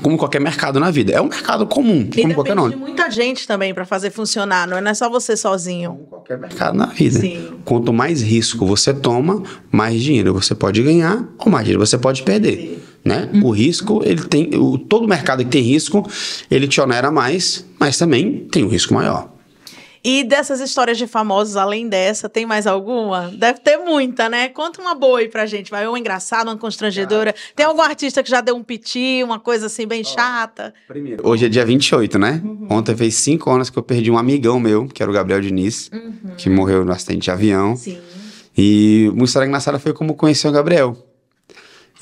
como qualquer mercado na vida. É um mercado comum, e como qualquer nome. de muita gente também para fazer funcionar, é? não é, só você sozinho. Como qualquer mercado na vida. Sim. Quanto mais risco você toma, mais dinheiro você pode ganhar ou mais dinheiro você pode perder. Né? Hum. O risco, ele tem. O, todo mercado que tem risco, ele te onera mais, mas também tem um risco maior. E dessas histórias de famosos, além dessa, tem mais alguma? Deve ter muita, né? Conta uma boa aí pra gente, vai. Uma engraçada, uma constrangedora. Ah, tem tá. algum artista que já deu um piti, uma coisa assim bem ó, chata? Primeiro, hoje é dia 28, né? Uhum. Ontem fez cinco anos que eu perdi um amigão meu, que era o Gabriel Diniz, uhum. que morreu no acidente de avião. Sim. E uma história engraçada foi como conheci o Gabriel.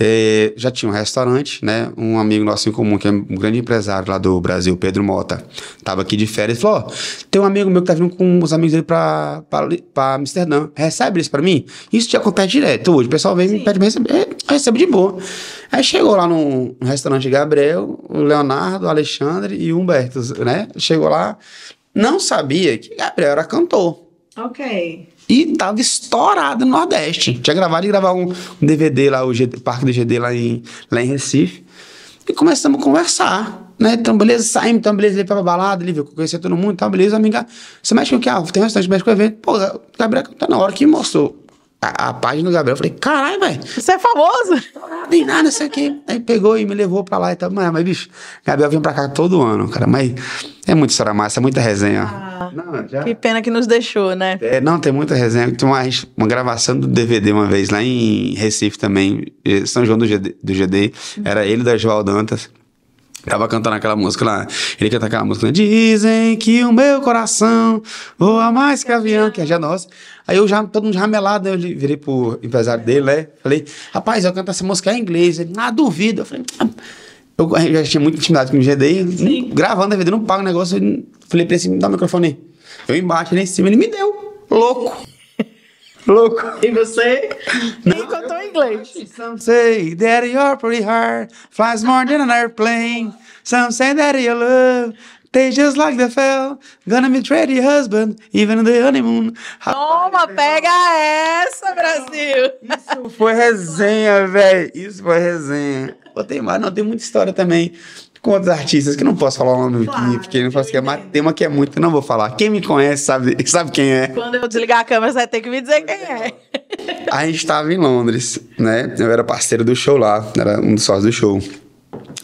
É, já tinha um restaurante, né? Um amigo nosso em comum, que é um grande empresário lá do Brasil, Pedro Mota, tava aqui de férias e falou: Ó, oh, tem um amigo meu que tá vindo com os amigos dele pra, pra, pra Amsterdã. Recebe isso pra mim? Isso já acontece direto hoje. O pessoal vem e me pede pra receber, é, eu recebo de boa. Aí chegou lá no restaurante Gabriel, o Leonardo, o Alexandre e o Humberto, né? Chegou lá, não sabia que Gabriel era cantor. Ok. E tava estourado no Nordeste. Tinha gravado e gravar um, DVD lá, o Parque do GD lá em, lá em Recife. E começamos a conversar, né? Então, beleza, saímos, então, beleza, ele pra balada, ele viu, conhecer todo mundo, então, beleza, amiga. Você mexe com o que? Ah, tem um restaurante, mexe com o evento. Pô, Gabriel, tá na hora que mostrou a, a página do Gabriel. Eu falei, caralho, velho. Você é famoso. Nem nada, o aqui. Aí pegou e me levou pra lá e tal. Mas, mas bicho, Gabriel vinha pra cá todo ano, cara. Mas é muita história massa, é muita resenha. Ah, não, já... Que pena que nos deixou, né? É, não, tem muita resenha. Tem uma, uma gravação do DVD uma vez lá em Recife também, São João do GD. Do GD. Uhum. Era ele da Joal Dantas. Tava cantando aquela música lá. Ele canta aquela música. Né? Dizem que o meu coração voa mais que avião, que é já nossa. Aí eu já, todo mundo ramelado, né? Eu virei pro empresário dele, né? Falei, rapaz, eu canto essa música em inglês. Ele, na ah, duvido. Eu falei, ah, eu já tinha muita intimidade com o GD. gravando DVD, não pago o negócio. Eu falei pra ele assim, me dá o microfone. Eu embaixo, ele em cima, ele me deu. Louco. Louco. E você? Nem contou em inglês. Some say that you're pretty hard, flies more than an airplane. Some say that you love, they just like the fell, gonna be betray the husband, even the honeymoon. Toma, pega é essa, Brasil! Isso foi é resenha, velho. Isso foi resenha. Botei mais, não, tem muita história também com outros artistas que não posso falar o nome claro, aqui, porque não posso que é, tem uma que é muito, não vou falar. Quem me conhece sabe, sabe quem é. Quando eu desligar a câmera, você vai ter que me dizer quem é. A gente estava em Londres, né? Eu era parceiro do show lá, era um dos sócios do show.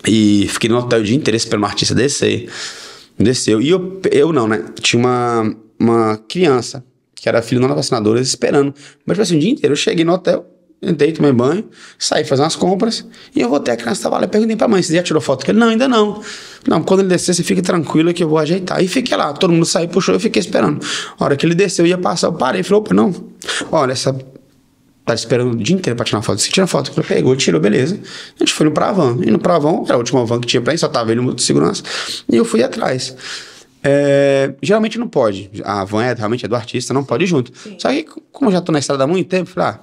E fiquei no hotel o dia inteiro esperando uma artista descer. Desceu. E eu, eu não, né? Tinha uma, uma criança, que era filho não uma vacinadora, esperando. Mas, tipo assim, o dia inteiro eu cheguei no hotel, deito tomei banho, saí fazer umas compras e eu voltei. A criança estava lá. Eu perguntei pra mãe: você já tirou foto com ele? Não, ainda não. Não, quando ele descer, você fica tranquilo que eu vou ajeitar. E fiquei lá, todo mundo saiu, puxou, eu fiquei esperando. A hora que ele desceu, ia passar, eu parei. Falei: opa, não. Olha, essa. Tá esperando o dia inteiro pra tirar foto. se tira foto, pegou, tirou, beleza. A gente foi no Pravan. E no Pravan, era a última van que tinha pra ir, só tava ele no de segurança. E eu fui atrás. É, geralmente não pode. A van é, realmente é do artista, não pode ir junto. Sim. Só que, como eu já tô na estrada há muito tempo, falei, ah,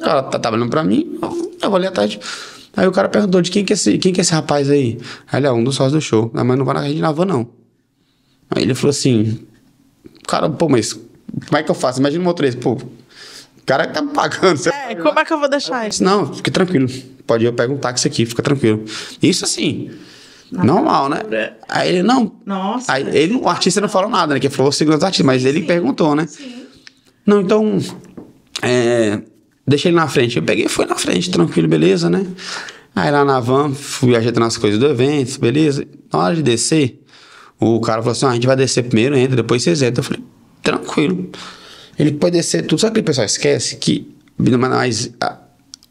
ela tá trabalhando pra mim, eu vou ali atrás. Aí o cara perguntou: de quem que é esse, quem que é esse rapaz aí? Aí ele é um dos sócios do show. Ah, mas não vai na rede na van, não. Aí ele falou assim: cara, pô, mas como é que eu faço? Imagina o motorista, pô, o cara que tá me pagando. É, como é que eu vou deixar isso? Não, fique tranquilo. Pode ir, eu pego um táxi aqui, fica tranquilo. Isso assim. normal, né? Aí ele não. Nossa. Aí ele, o artista não falou nada, né? Que falou segundo artista, mas ele Sim. perguntou, né? Sim. Não, então. É, Deixei ele na frente. Eu peguei e fui na frente, tranquilo, beleza, né? Aí lá na van, fui ajeitando as coisas do evento, beleza. Na hora de descer, o cara falou assim: ah, a gente vai descer primeiro, entra, depois vocês entram. Eu falei, tranquilo. Ele pode descer tudo. Só que o pessoal esquece que, mas a,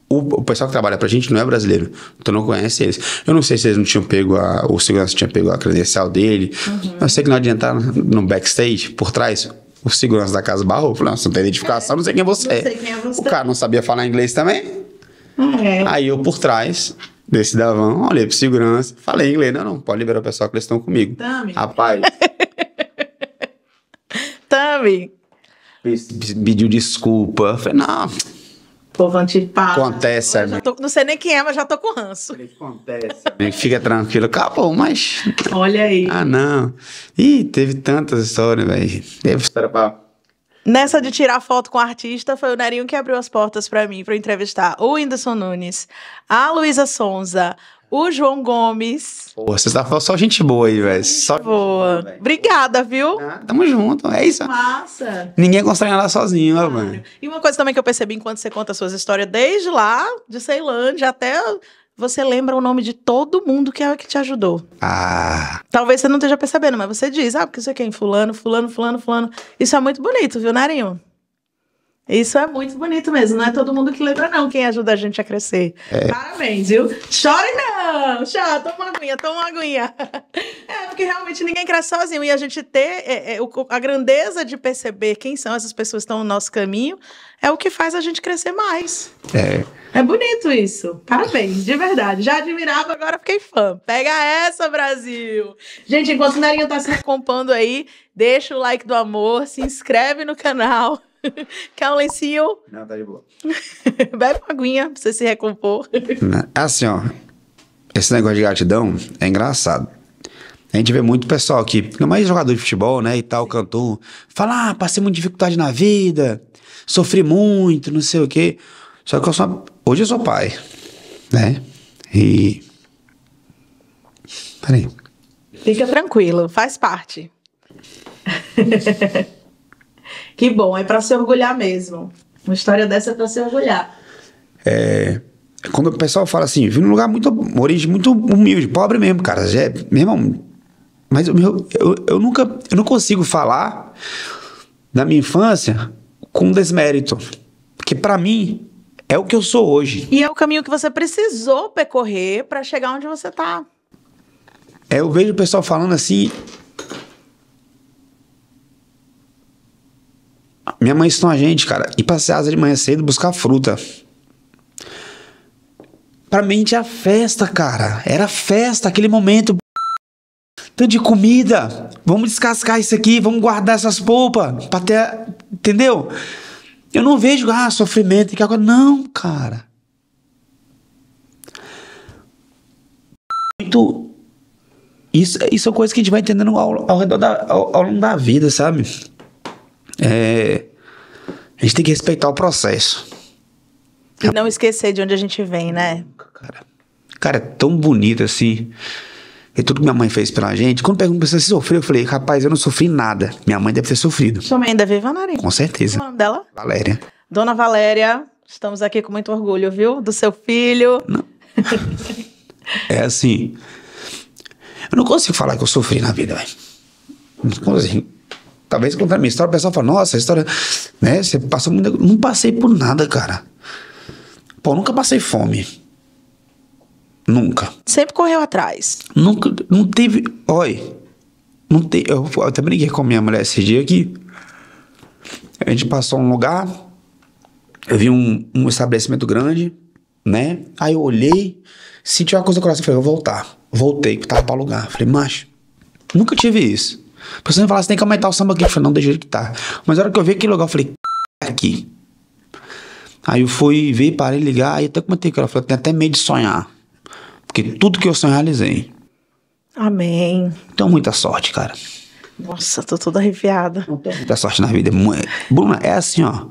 o, o, pessoal que trabalha pra gente não é brasileiro. Então não conhece eles. Eu não sei se eles não tinham pego a. O segurança tinha pego a credencial dele. Uhum. Eu sei que não adiantaram no backstage, por trás, o segurança da casa barrou. falou, você não tem identificação, não sei quem é você é. Quem é você. O cara não sabia falar inglês também. Ah, é. Aí eu por trás, desse da van, olhei pro segurança, falei em inglês, não, não, pode liberar o pessoal que eles estão comigo. Tami. Rapaz. Tami. Pediu desculpa. Falei, não, povo antipático. Acontece, eu já Tô, não sei nem quem é, mas já tô com ranço. Acontece. Fica tranquilo. Acabou, mas. Olha aí. Ah, não. Ih, teve tantas histórias, velho. Teve história pra. Nessa de tirar foto com o artista, foi o Nerinho que abriu as portas para mim, para entrevistar o Whindersson Nunes, a Luísa Sonza, o João Gomes. Pô, tá falando só gente boa aí, velho. Só boa. Gente boa Obrigada, viu? Ah, tamo junto, é isso. Massa. Ninguém constrói nada sozinho, né, claro. mano. E uma coisa também que eu percebi enquanto você conta suas histórias, desde lá, de Ceilândia até você lembra o nome de todo mundo que é o que te ajudou. Ah. Talvez você não esteja percebendo, mas você diz, ah, porque isso aqui é em fulano, fulano, fulano, fulano. Isso é muito bonito, viu, Narinho? Isso é muito bonito mesmo. Não é todo mundo que lembra, não, quem ajuda a gente a crescer. É. Parabéns, viu? Chore não! Chora, toma uma aguinha, toma uma aguinha. É, porque realmente ninguém cresce sozinho. E a gente ter é, é, a grandeza de perceber quem são essas pessoas que estão no nosso caminho é o que faz a gente crescer mais. É. É bonito isso. Parabéns, de verdade. Já admirava, agora fiquei fã. Pega essa, Brasil! Gente, enquanto o Nerinho tá se recompando aí, deixa o like do amor, se inscreve no canal. Quer um lencinho? Não, tá de boa. Bebe uma aguinha pra você se recompor. É assim, ó. Esse negócio de gratidão é engraçado. A gente vê muito pessoal que, mais jogador de futebol, né, e tal, cantor, fala, ah, passei muita dificuldade na vida, sofri muito, não sei o quê. Só que eu sou, hoje eu sou pai, né, e... Peraí. Fica tranquilo, faz parte. Que bom, é para se orgulhar mesmo. Uma história dessa é para se orgulhar. É, quando o pessoal fala assim, vim num lugar muito, uma origem muito humilde, pobre mesmo, cara. Já, é, meu irmão, mas eu, eu, eu nunca, eu não consigo falar da minha infância com desmérito. Porque para mim, é o que eu sou hoje. E é o caminho que você precisou percorrer para chegar onde você tá. É, eu vejo o pessoal falando assim, Minha mãe ensinou a gente, cara, ir pra Ceasa de manhã cedo buscar fruta. Pra mim tinha festa, cara. Era festa, aquele momento. Tanto de comida. Vamos descascar isso aqui, vamos guardar essas polpas. Pra ter, entendeu? Eu não vejo, ah, sofrimento. Que agora... Não, cara. Muito isso, isso é coisa que a gente vai entendendo ao, ao redor da, ao, ao longo da vida, sabe? É, a gente tem que respeitar o processo. E não esquecer de onde a gente vem, né? Cara, cara é tão bonito assim. E tudo que minha mãe fez pela gente. Quando pergunto se você sofreu, eu falei, rapaz, eu não sofri nada. Minha mãe deve ter sofrido. Sua mãe ainda vive a Com certeza. O nome dela? Valéria. Dona Valéria, estamos aqui com muito orgulho, viu? Do seu filho. Não. é assim. Eu não consigo falar que eu sofri na vida, velho. Não consigo talvez contar a minha história, o pessoal fala, nossa, a história, né? Você passou muito. Não passei por nada, cara. Pô, nunca passei fome. Nunca. Sempre correu atrás. Nunca. Não teve. Oi. Não te, eu, eu até brinquei com minha mulher esse dia aqui. A gente passou um lugar. Eu vi um, um estabelecimento grande, né? Aí eu olhei, senti uma coisa no coração. Falei, vou voltar. Voltei, tava pra lugar. Falei, macho, nunca tive isso. A pessoa me falava, você tem que aumentar o samba aqui. Eu falei, não, deixa jeito que tá. Mas na hora que eu vi aquele lugar, eu falei, aqui. Aí eu fui ver, parei ligar, aí até comentei eu ela falei, tenho até medo de sonhar. Porque tudo que eu sonhei, realizei. Amém. Então, muita sorte, cara. Nossa, tô toda arrepiada. muita sorte na vida. Bruna, é assim, ó.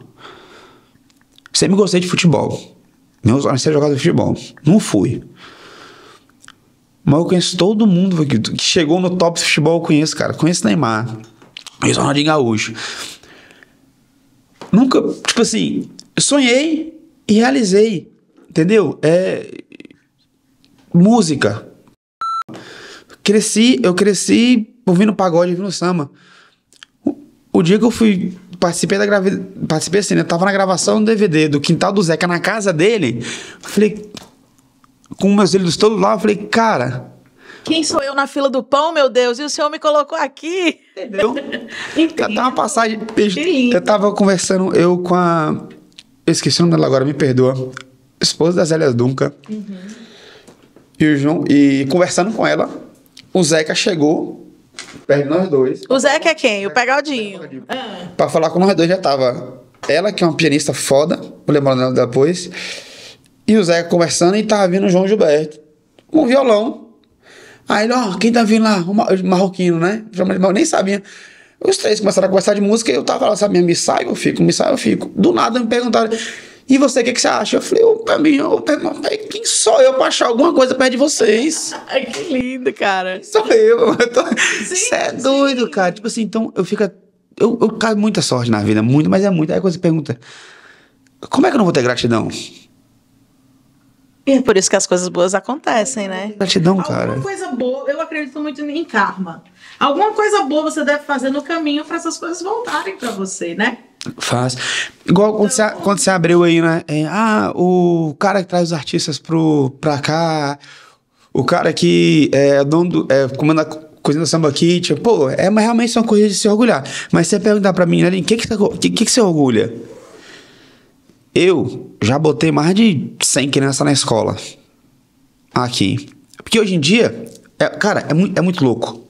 Sempre gostei de futebol. Meus olhos ser jogar de futebol. Não fui. Mas eu conheço todo mundo que, chegou no top futebol, eu conheço, cara. Conheço Neymar, conheço Ronaldinho Gaúcho. Nunca, tipo assim, sonhei e realizei, entendeu? É. Música. Cresci, eu cresci ouvindo pagode, ouvindo samba. O, o dia que eu fui participei da gravação, participei assim, né? tava na gravação do DVD do Quintal do Zeca na casa dele. falei, com meus olhos todos lá, eu falei, cara. Quem sou eu na fila do pão, meu Deus? E o senhor me colocou aqui. Entendeu? Entendo. Tá, tá uma passagem. Entendo. Eu tava conversando, eu com a. Eu esqueci o nome dela agora, me perdoa. Esposa da Zélia Dunca. Uhum. E o João. E conversando com ela, o Zeca chegou perto de nós dois. O Zeca é quem? O Pegadinho. Ah. Pra falar com nós dois já tava. Ela, que é uma pianista foda, vou lembrar dela depois. E o Zeca conversando e tava vindo o João Gilberto com violão. Aí ele, ó, oh, quem tá vindo lá? O marroquino, né? Eu nem sabia. Os três começaram a conversar de música e eu tava lá, sabia, me sai, eu fico, me sai, eu fico. Do nada me perguntaram, e você, o que, que você acha? Eu falei, ô, pra mim, ô, quem sou eu pra achar alguma coisa perto de vocês? Ai, que lindo, cara. Sou eu. Você tô... é sim. doido, cara. Tipo assim, então eu fico. Eu, eu caio muita sorte na vida, muito, mas é muito. Aí você pergunta, como é que eu não vou ter gratidão? E é por isso que as coisas boas acontecem, né? Gratidão, cara. Alguma coisa boa, eu acredito muito em karma. Alguma coisa boa você deve fazer no caminho para essas coisas voltarem para você, né? Faz. Igual quando, você, então, quando você abriu aí, né? É, ah, o cara que traz os artistas pro, pra cá, o cara que é dono do. É, comanda cozinha da Samba Kitchen, tipo, pô, é, mas realmente é uma coisa de se orgulhar. Mas você perguntar pra mim, né, o que que, que, que, que você orgulha? Eu já botei mais de 100 crianças na escola. Aqui. Porque hoje em dia, é, cara, é, mu é muito louco.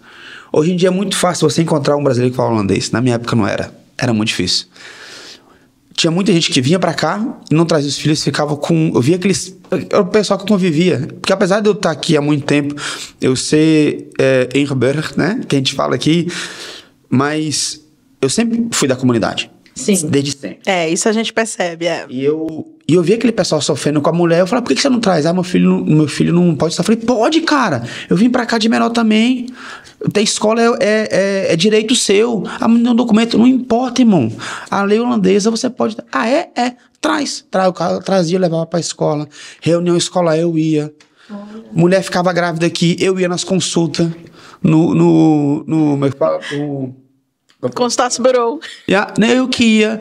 Hoje em dia é muito fácil você encontrar um brasileiro que fala holandês. Na minha época não era. Era muito difícil. Tinha muita gente que vinha para cá e não trazia os filhos, ficava com. Eu via aqueles. Era o pessoal que convivia. Porque apesar de eu estar aqui há muito tempo, eu ser é, Ruber, né? Que a gente fala aqui. Mas eu sempre fui da comunidade. Sim. Desde sempre. É, isso a gente percebe, é. E eu, e eu vi aquele pessoal sofrendo com a mulher, eu falei: ah, por que, que você não traz? Ah, meu filho, meu filho não pode sofrer. Eu falei, pode, cara. Eu vim pra cá de menor também. Ter escola é, é, é, é direito seu. Ah, um documento, não importa, irmão. A lei holandesa você pode... Ah, é? É. Traz. Traz o cara, trazia, levava pra escola. Reunião escolar eu ia. Olha. Mulher ficava grávida aqui, eu ia nas consultas. No, no, no, é no, Constatsbureau. Yeah, nem eu que ia.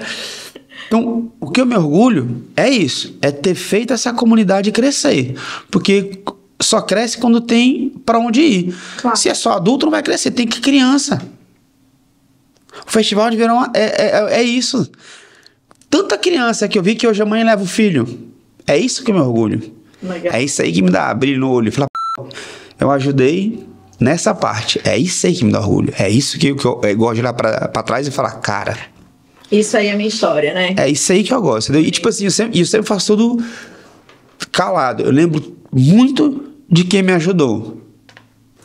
Então, o que eu me orgulho é isso, é ter feito essa comunidade crescer, porque só cresce quando tem para onde ir. Claro. Se é só adulto, não vai crescer, tem que criança. O festival de verão é, é, é, é isso. Tanta criança que eu vi que hoje a mãe leva o filho. É isso que eu me orgulho. Legal. É isso aí que me dá abrir no olho. Fala, eu ajudei nessa parte. É isso aí que me dá orgulho. É isso que, que eu, eu gosto de olhar pra, pra trás e falar, cara. Isso aí é minha história, né? É isso aí que eu gosto. Entendeu? E tipo assim, eu sempre, eu sempre faço tudo calado. Eu lembro muito de quem me ajudou.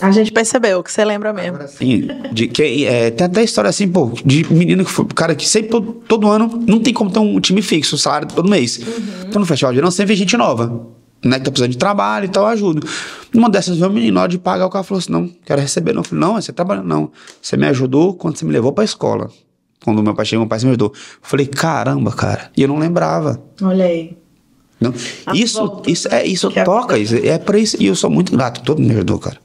A gente percebeu que você lembra mesmo. sim, de que, é, tem até história assim, pô, de menino que foi, cara, que sempre, todo, todo ano, não tem como ter um time fixo, salário todo mês. Uhum. Então no festival de verão sempre vem gente nova, né, que tá precisando de trabalho e então tal, ajuda. Numa dessas veio o menino, de pagar, o cara falou assim: não, quero receber. Não, eu falei, não, você tá trabalha. Não, você me ajudou quando você me levou pra escola. Quando meu pai chegou, meu pai me ajudou. Eu falei, caramba, cara. E eu não lembrava. Olha aí. Não, isso, volta. isso, é, isso que toca, isso, é pra isso. E eu sou muito grato, todo mundo me ajudou, cara.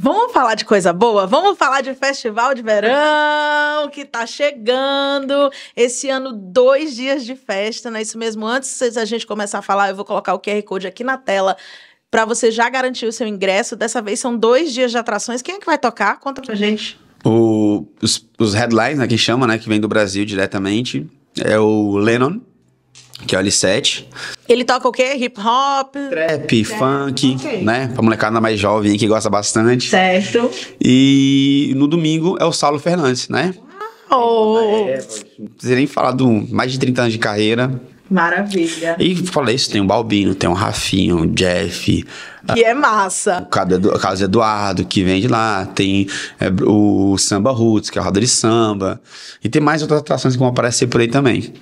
Vamos falar de coisa boa? Vamos falar de festival de verão que tá chegando. Esse ano, dois dias de festa, né? Isso mesmo. Antes da gente começar a falar, eu vou colocar o QR Code aqui na tela para você já garantir o seu ingresso. Dessa vez são dois dias de atrações. Quem é que vai tocar? Conta pra gente. O, os, os, headlines, né, que chama, né, que vem do Brasil diretamente, é o Lennon, que é o L7. Ele toca o quê? Hip hop? Trap, funk, okay. né? Pra molecada mais jovem que gosta bastante. Certo. E no domingo é o Saulo Fernandes, né? Oh. precisa nem falar do mais de 30 anos de carreira. Maravilha. E falei isso, tem o Balbino, tem o Rafinho, o Jeff. Que a, é massa. O Carlos Eduardo, que vem de lá. Tem é, o Samba Roots, que é a roda de samba. E tem mais outras atrações que vão aparecer por aí também.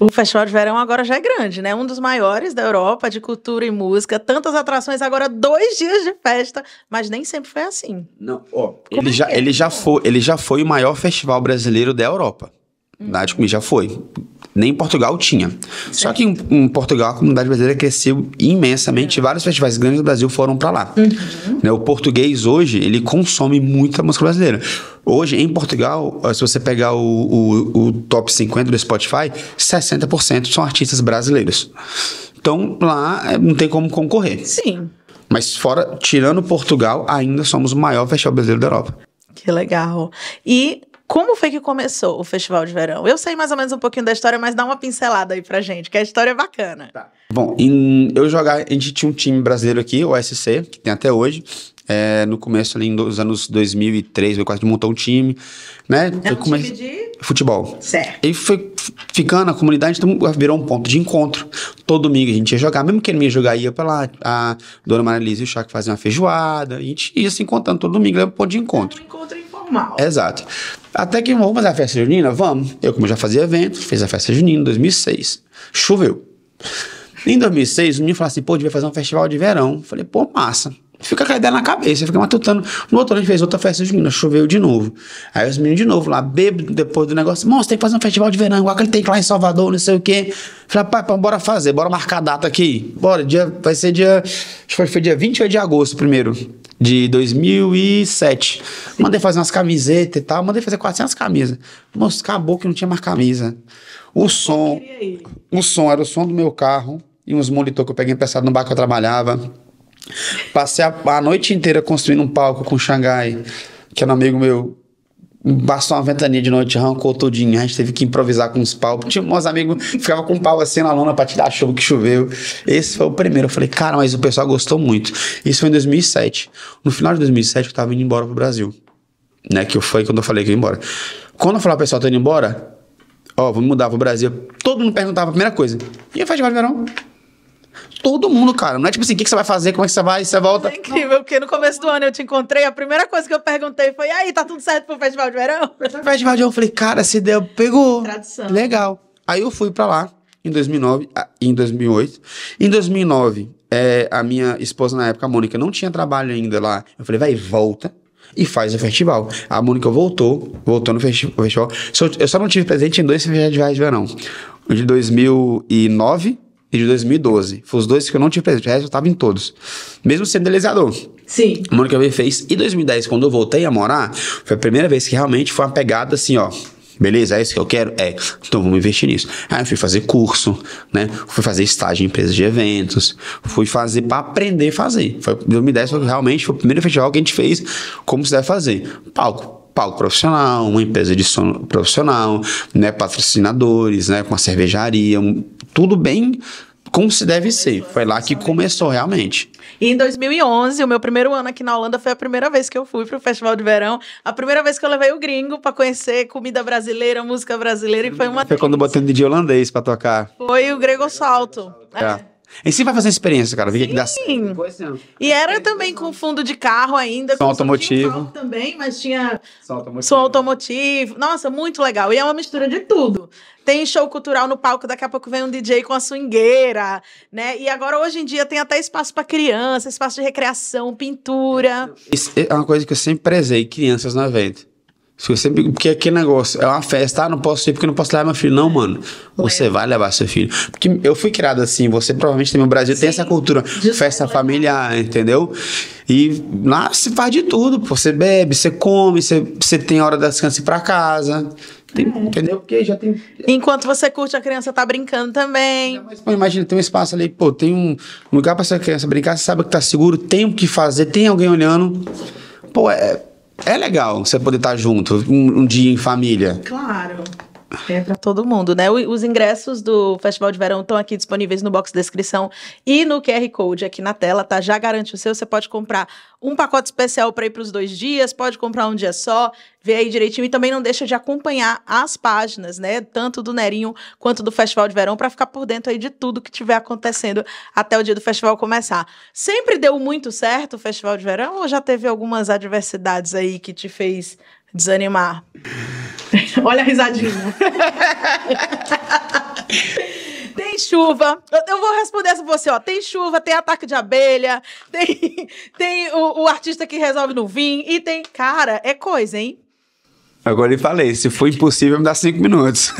O Festival de Verão agora já é grande, né? Um dos maiores da Europa de cultura e música. Tantas atrações, agora dois dias de festa. Mas nem sempre foi assim. Não, ó. Ele, é já, é? ele, já foi, ele já foi o maior festival brasileiro da Europa. Na Atcom já foi. Nem em Portugal tinha. Certo. Só que em, em, Portugal a comunidade brasileira cresceu imensamente. Vários festivais grandes do Brasil foram para lá. Uhum. Né, o português hoje, ele consome muita música brasileira. Hoje, em Portugal, se você pegar o, o, o top 50 do Spotify, 60% são artistas brasileiros. Então lá é, não tem como concorrer. Sim. Mas fora, tirando Portugal, ainda somos o maior festival brasileiro da Europa. Que legal. E como foi que começou o Festival de Verão? Eu sei mais ou menos um pouquinho da história, mas dá uma pincelada aí pra gente, que a história é bacana. Tá. Bom, em, eu jogar, a gente tinha um time brasileiro aqui, o SC, que tem até hoje. É, no começo, ali nos anos 2003, 2004, montou um time, né? É um come... time de... Futebol. Certo. E foi ficando, a comunidade então, virou um ponto de encontro. Todo domingo a gente ia jogar, mesmo que não ia jogar, ia pra lá. A dona Maria Lisa e o Chaco faziam uma feijoada, a gente ia se encontrando todo domingo, era um ponto de encontro. É um encontro em normal. Exato. Até que vamos fazer a festa junina? Vamos. Eu, como já fazia eventos, fiz a festa junina em 2006. Choveu. Em 2006, o menino falou assim, pô, devia fazer um festival de verão. Eu falei, pô, massa. Fica com a ideia na cabeça, fica matutando. No outro ano a gente fez outra festa junina, choveu de novo. Aí os meninos de novo lá, bêbado depois do negócio. Mano, tem que fazer um festival de verão, igual aquele tem lá em Salvador, não sei o quê. Falei, pai, pô, bora fazer, bora marcar a data aqui. Bora, dia, vai ser dia, acho que foi dia 20 dia de agosto primeiro de 2007. Mandei fazer umas camisetas e tal, mandei fazer 400 camisas. Moço, acabou que não tinha mais camisa. O som, o som era o som do meu carro e uns monitor que eu peguei emprestado no bar que eu trabalhava. Passei a, a noite inteira construindo um palco com Xangai, que era um amigo meu, Bastou uma ventania de noite, arrancou todinho. A gente teve que improvisar com os pau. Tinha meus amigos ficavam com um pau assim na lona pra tirar chuva que choveu. Esse foi o primeiro. Eu falei, cara, mas o pessoal gostou muito. Isso foi em 2007. No final de 2007, eu tava indo embora pro Brasil. Né? Que foi quando eu falei que eu ia embora. Quando eu falava, pessoal, tô indo embora, ó, vou mudar pro Brasil. Todo mundo perguntava a primeira coisa: e o festival de verão? Todo mundo, cara. Não é tipo assim, o que, que você vai fazer? Como é que você vai? Você volta. É incrível, porque no começo do ano eu te encontrei, a primeira coisa que eu perguntei foi: aí, tá tudo certo pro festival de verão? Festival de verão, eu falei, cara, se deu, pegou. Tradição. Legal. Aí eu fui pra lá em 2009, ah, em 2008. Em 2009, é, eh, a minha esposa na época, a Mônica, não tinha trabalho ainda lá. Eu falei, vai, volta e faz o festival. A Mônica voltou, voltou no festival. Eu só não tive presente em dois festivais de verão. O de 2009 e de 2012. Foi os dois que eu não tive presente, o resto eu tava em todos. Mesmo sendo delezador. Sim. A Mônica me fez. E 2010, quando eu voltei a morar, foi a primeira vez que realmente foi uma pegada assim, ó. Beleza, é isso que eu quero? É. Então vamos investir nisso. Aí eu fui fazer curso, né? Fui fazer estágio em empresas de eventos. Fui fazer para aprender a fazer. Foi 2010 foi, realmente foi o primeiro festival que a gente fez como se deve fazer. Palco palco profissional, uma empresa de som profissional, né, patrocinadores, né, com a cervejaria, tudo bem como se deve ser. Foi lá que começou realmente. E em 2011, o meu primeiro ano aqui na Holanda foi a primeira vez que eu fui para o Festival de Verão, a primeira vez que eu levei o gringo para conhecer comida brasileira, música brasileira e foi uma Foi quando botei de DJ holandês para tocar. Foi o Grego Salto. é. é. A gente vai fazer experiência, cara, ver o que, é dá sim e era também com fundo de carro ainda. Som automotivo. Som também, mas tinha som automotivo. som automotivo. Nossa, muito legal. E é uma mistura de tudo. Tem show cultural no palco, daqui a pouco vem um DJ com a swingueira, né? E agora, hoje em dia, tem até espaço para criança, espaço de recreação, pintura. Isso é uma coisa que eu sempre prezei, crianças na venda. Se você, porque é aquele negócio, é uma festa, ah, não posso ir porque não posso levar meu filho. Não, mano. Você vai levar seu filho. Porque eu fui criado assim, você provavelmente também no Brasil Sim. tem essa cultura. Justo festa familiar, entendeu? E lá se faz de tudo, pô. Você bebe, você come, você, você tem hora das crianças ir pra casa. Tem, é. Entendeu? Porque já tem. Enquanto você curte, a criança tá brincando também. Não, mas, pô, imagina, tem um espaço ali, pô, tem um lugar pra essa criança brincar, você sabe que tá seguro, tem o que fazer, tem alguém olhando. Pô, é é legal você poder estar junto um, um dia em família. Claro. É para todo mundo, né? Os ingressos do Festival de Verão estão aqui disponíveis no box de descrição e no QR Code aqui na tela, tá? Já garante o seu, você pode comprar um pacote especial para ir para os dois dias, pode comprar um dia só, vê aí direitinho e também não deixa de acompanhar as páginas, né? Tanto do Nerinho quanto do Festival de Verão para ficar por dentro aí de tudo que tiver acontecendo até o dia do festival começar. Sempre deu muito certo o Festival de Verão ou já teve algumas adversidades aí que te fez desanimar. Olha a risadinha. tem chuva. Eu, vou responder essa pra você, ó. Tem chuva, tem ataque de abelha, tem, tem o, o artista que resolve não vir, e tem. Cara, é coisa, hein? Agora eu falei, se for impossível, me dá cinco minutos.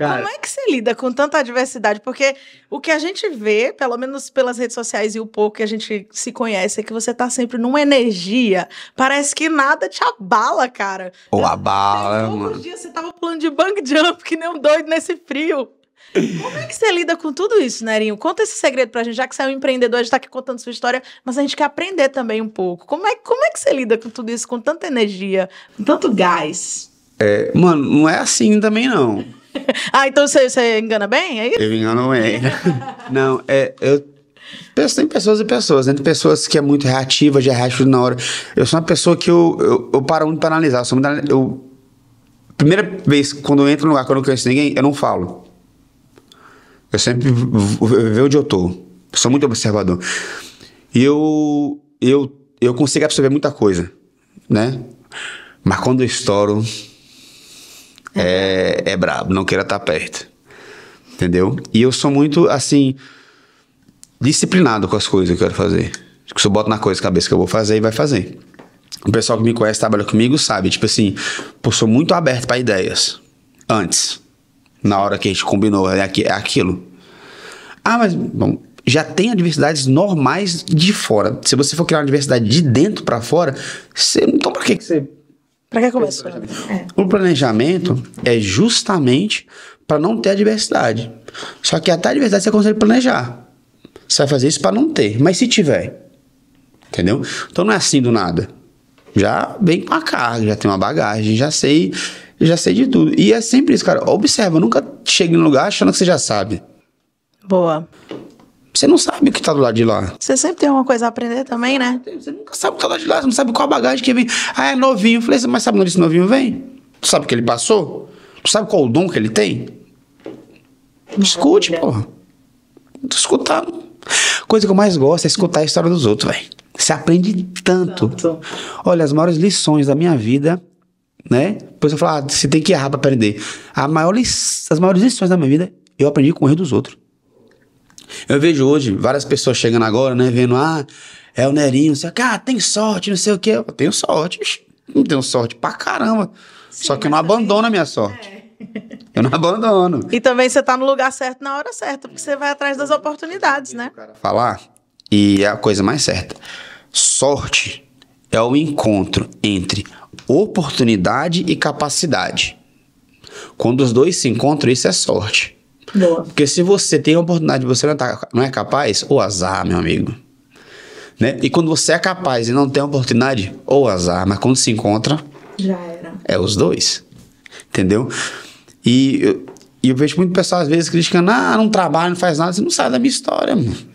Cara, Como é que você lida com tanta adversidade? Porque o que a gente vê, pelo menos pelas redes sociais e o pouco que a gente se conhece, é que você tá sempre numa energia. Parece que nada te abala, cara. Ou abala, Tem mano. dias você tava pulando de bang jump que nem um doido nesse frio. Como é que você lida com tudo isso, Nerinho? Conta esse segredo pra gente, já que você é um empreendedor, a gente tá aqui contando sua história, mas a gente quer aprender também um pouco. Como é, como é que você lida com tudo isso, com tanta energia, com tanto gás? É, mano, não é assim também não. ah, então você engana bem, é isso? Eu engano bem. Não, é, eu tem pessoas e pessoas, né? Tem pessoas que é muito reativa, já reage na hora. Eu sou uma pessoa que eu, eu, eu paro muito pra analisar. Eu, muito, eu primeira vez, quando eu entro num lugar que eu não conheço ninguém, eu não falo. Eu sempre vejo onde eu tô. Sou muito observador. E eu, eu, eu consigo absorver muita coisa, né? Mas quando eu estouro, é. é, é brabo, não queira estar tá perto. Entendeu? E eu sou muito, assim, disciplinado com as coisas que eu quero fazer. Tipo, se eu boto na coisa cabeça que eu vou fazer e vai fazer. O pessoal que me conhece, trabalha comigo, sabe. Tipo assim, eu sou muito aberto para ideias. Antes. Na hora que a gente combinou, é, aqui, é aquilo. Ah, mas, bom, já tem adversidades normais de fora. Se você for criar uma adversidade de dentro para fora, você, então pra que você para que começou? É. O planejamento é justamente para não ter a diversidade. Só que até a diversidade você consegue planejar. Você vai fazer isso para não ter. Mas se tiver, entendeu? Então não é assim do nada. Já vem com a carga, já tem uma bagagem, já sei, já sei de tudo. E é sempre isso, cara. Observa, nunca chegue no lugar achando que você já sabe. Boa. Você não sabe o que tá do lado de lá. Você sempre tem uma coisa a aprender também, né? Você nunca sabe o que tá do lado de lá, você não sabe qual bagagem que vem. Ah, é novinho. Eu falei, mas sabe onde esse novinho vem? Tu sabe o que ele passou? Tu sabe qual o dom que ele tem? Escute, porra. Tô escutando. Coisa que eu mais gosto é escutar a história dos outros, velho. Você aprende tanto. tanto. Olha, as maiores lições da minha vida, né? Depois eu falo, ah, você tem que errar pra aprender. A maior li... As maiores lições da minha vida eu aprendi com o erro dos outros. Eu vejo hoje várias pessoas chegando agora, né? Vendo, ah, é o Nerinho, não sei o que, ah, tem sorte, não sei o que. Eu tenho sorte, não tenho sorte pra caramba. Sim, Só que eu não abandono a minha é. sorte. É. Eu não abandono. E também você tá no lugar certo na hora certa, porque você vai atrás das oportunidades, né? Falar, e é a coisa mais certa. Sorte é o encontro entre oportunidade e capacidade. Quando os dois se encontram, isso é sorte. Boa. Porque se você tem a oportunidade e você não, tá, não é capaz, o azar, meu amigo. Né? E quando você é capaz e não tem a oportunidade, ou azar, mas quando se encontra, já era. É os dois. Entendeu? E eu, eu vejo muito pessoal às vezes criticando, ah, não trabalha, não faz nada, você não sabe da minha história, mano.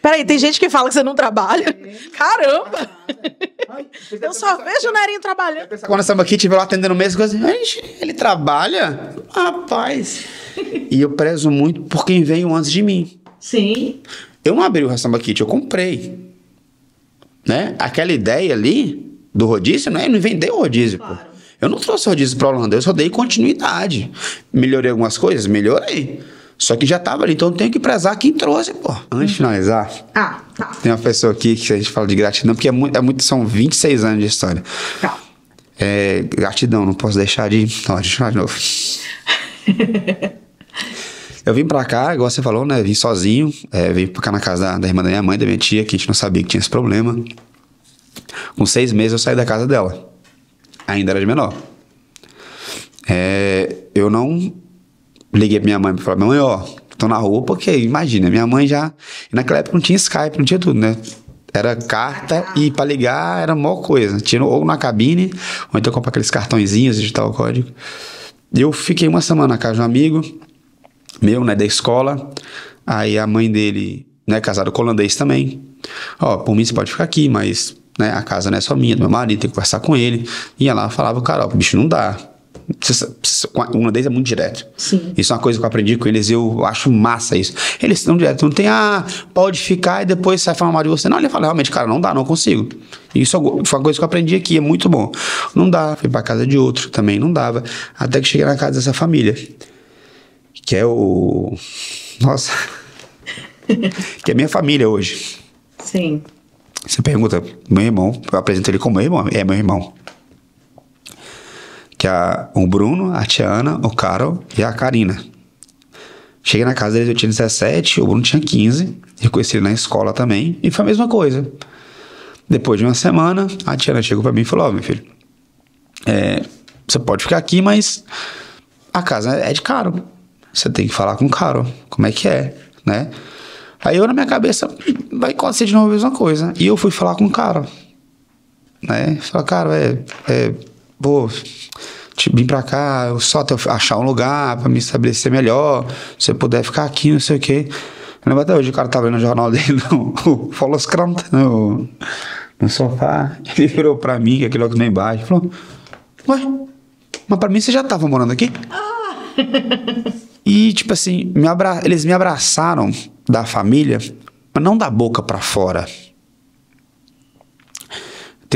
Peraí, tem gente que fala que você não trabalha. É. Caramba! É, eu só vejo o Nerinho trabalhando. Quando a Samba Kit veio lá atendendo mesmo, eu assim, ele trabalha? Rapaz! e eu prezo muito por quem veio antes de mim. Sim. Eu não abri o Samba Kit, eu comprei. Né? Aquela ideia ali do rodízio, né? Eu não vendeu o rodízio, claro. pô. Eu não trouxe rodízio para o Holanda, eu só dei continuidade. Melhorei algumas coisas? Melhorei. Só que já tava ali, então eu tenho que prezar quem trouxe, pô. Antes de nós, ah, tá. tem uma pessoa aqui que a gente fala de gratidão, porque é muito, é muito são 26 anos de história. Tá. É, gratidão, não posso deixar de. Não, deixa eu de novo. eu vim pra cá, igual você falou, né? Vim sozinho. É, vim pra cá na casa da, da, irmã da minha mãe, da minha tia, que a gente não sabia que tinha esse problema. Com seis meses eu saí da casa dela. Ainda era de menor. É, eu não liguei pra minha mãe e falei, minha mãe, ó, tô na rua, porque imagina, minha mãe já. Naquela época não tinha Skype, não tinha tudo, né? Era carta e para ligar era maior coisa. Tinha ou na cabine, ou então comprar aqueles cartõezinhos, digitar o código. Eu fiquei uma semana na casa de um amigo meu, né, da escola. Aí a mãe dele, né, casado com holandês também. Ó, por mim você pode ficar aqui, mas, né, a casa não é só minha, é do meu marido, tem que conversar com ele. Ia lá, falava, cara, ó, bicho, não dá o vez é muito direto. Sim. Isso é uma coisa que eu aprendi com eles e eu acho massa isso. Eles são direto, não tem, ah, pode ficar e depois sai falar mal de você. Não, ele fala, realmente, cara, não dá, não consigo. Isso é foi uma coisa que eu aprendi aqui, é muito bom. Não dá, fui pra casa de outro, também não dava. Até que cheguei na casa dessa família. Que é o. Nossa. que é minha família hoje. Sim. Você pergunta, meu irmão, eu apresento ele como meu irmão, é meu irmão que é o Bruno, a Tiana, o Carol e a Karina. Cheguei na casa deles, eu tinha 17, o Bruno tinha 15, reconheci ele na escola também, e foi a mesma coisa. Depois de uma semana, a Tiana chegou para mim e falou: Ó, oh, meu filho, é, você pode ficar aqui, mas a casa é de caro. Você tem que falar com o caro, como é que é, né? Aí eu, na minha cabeça, vai acontecer de novo a mesma coisa. E eu fui falar com o cara, né? Falei, cara, é, é pô, vim pra cá, só até achar um lugar pra me estabelecer melhor, se eu puder ficar aqui, não sei o quê. Eu lembro até hoje o cara tava tá vendo o jornal dele, o Foloscrant, tá no, no sofá. Ele virou pra mim, que é aquele óculos lá embaixo, falou: Ué, mas pra mim você já tava morando aqui? Ah! E, tipo assim, me abra... eles me abraçaram da família, mas não da boca pra fora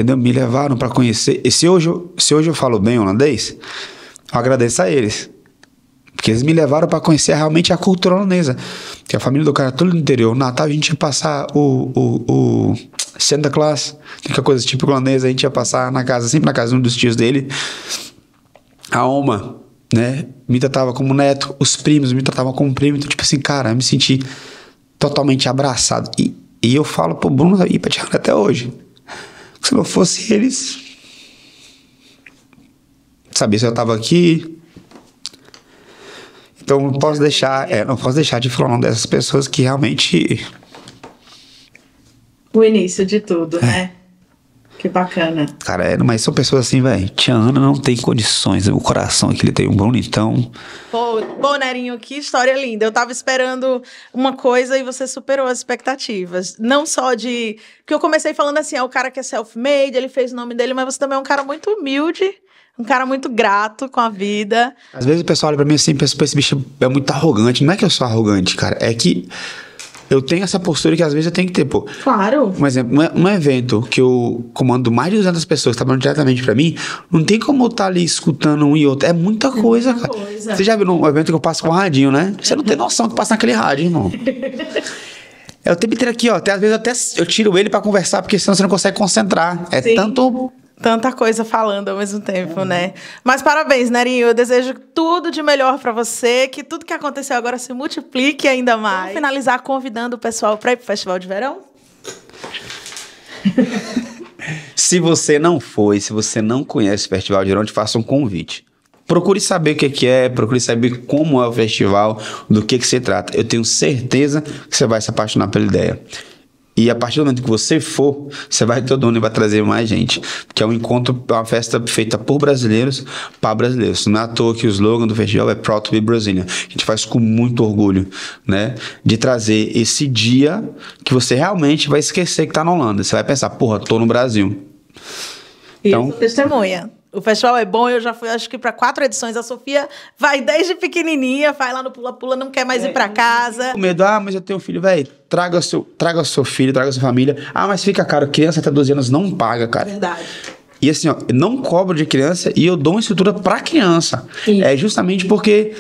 entendeu? Me levaram para conhecer. E se hoje, se hoje eu falo bem holandês, eu agradeço a eles. Porque eles me levaram para conhecer realmente a cultura holandesa. Que a família do cara todo é tudo no interior. No Natal a gente ia passar o, o, o Santa Claus, que é coisa típica tipo holandesa, a gente ia passar na casa, sempre na casa de um dos tios dele. A Oma, né? Me tratava como neto, os primos me tratavam como primo. Então, tipo assim, cara, eu me senti totalmente abraçado. E, e eu falo pro Bruno e pra Tiana até hoje. Se não fosse eles, sabia se eu estava aqui. Então não posso deixar, é, não posso deixar de falar dessas pessoas que realmente o início de tudo, é. né? Que bacana. Cara, é, mas são pessoas assim, velho. Tia Ana não tem condições. O coração que ele tem, um bonitão. então. Pô, pô, Nerinho, que história linda. Eu tava esperando uma coisa e você superou as expectativas. Não só de. Porque eu comecei falando assim, é o cara que é self-made, ele fez o nome dele, mas você também é um cara muito humilde. Um cara muito grato com a vida. Às vezes o pessoal olha pra mim assim, pensa, esse bicho é muito arrogante. Não é que eu sou arrogante, cara. É que eu tenho essa postura que às vezes eu tenho que ter, pô. Claro. Um exemplo, um, um evento que eu comando mais de 200 pessoas trabalhando diretamente para mim, não tem como eu estar tá ali escutando um e outro. É muita coisa, é muita cara. Coisa. Você já viu um evento que eu passo com um radinho, né? Você não tem uhum. noção do que passa naquele rádio, irmão. É o tempo inteiro aqui, ó. Até, às vezes eu, até, eu tiro ele para conversar, porque senão você não consegue concentrar. É Sim. tanto tanta coisa falando ao mesmo tempo, é. né? Mas parabéns, Nerinho. Eu desejo tudo de melhor para você, que tudo que aconteceu agora se multiplique ainda mais. Vou finalizar convidando o pessoal para ir pro Festival de Verão. se você não foi, se você não conhece o Festival de Verão, te faça um convite. Procure saber o é que é, procure saber como é o festival, do que, é que se trata. Eu tenho certeza que você vai se apaixonar pela ideia. E a partir do momento que você for, você vai todo mundo e vai trazer mais gente. Porque é um encontro, é uma festa feita por brasileiros para brasileiros. Não é à toa que o slogan do festival é Proud to be Brazilian. A gente faz com muito orgulho, né? De trazer esse dia que você realmente vai esquecer que está na Holanda. Você vai pensar, porra, tô no Brasil. Então, sou testemunha. O festival é bom, eu já fui, acho que, para quatro edições. A Sofia vai desde pequenininha, vai lá no Pula-Pula, não quer mais é, ir para casa. O medo, ah, mas eu tenho filho, velho. Traga seu, traga seu filho, traga sua família. Ah, mas fica caro. Criança até 12 anos não paga, cara. Verdade. E assim, ó, eu não cobro de criança e eu dou uma estrutura para criança. Sim. É justamente porque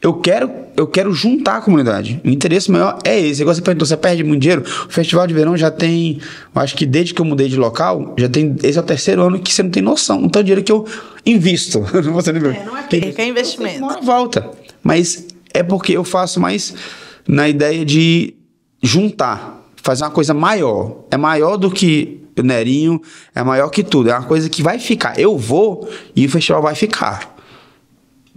eu quero, eu quero juntar a comunidade. O interesse maior é esse. Agora você perguntou, você perde muito dinheiro? O Festival de Verão já tem, eu acho que desde que eu mudei de local, já tem, esse é o terceiro ano que você não tem noção. Então, é dinheiro que eu invisto. você não, é, não é é investimento. Uma volta. Mas é porque eu faço mais na ideia de juntar, fazer uma coisa maior. É maior do que o Nerinho, é maior que tudo. É uma coisa que vai ficar. Eu vou e o festival vai ficar.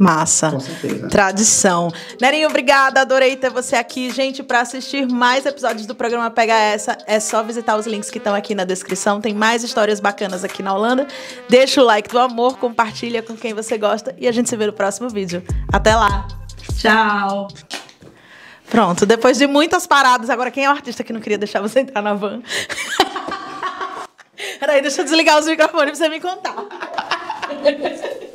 Massa. Com certeza. Tradição. Nerinho, obrigada. Adorei ter você aqui. Gente, para assistir mais episódios do programa Pega Essa, é só visitar os links que estão aqui na descrição. Tem mais histórias bacanas aqui na Holanda. Deixa o like do amor, compartilha com quem você gosta e a gente se vê no próximo vídeo. Até lá. Tchau. Pronto, depois de muitas paradas, agora quem é o artista que não queria deixar você entrar na van? Peraí, deixa eu desligar os microfones pra você me contar.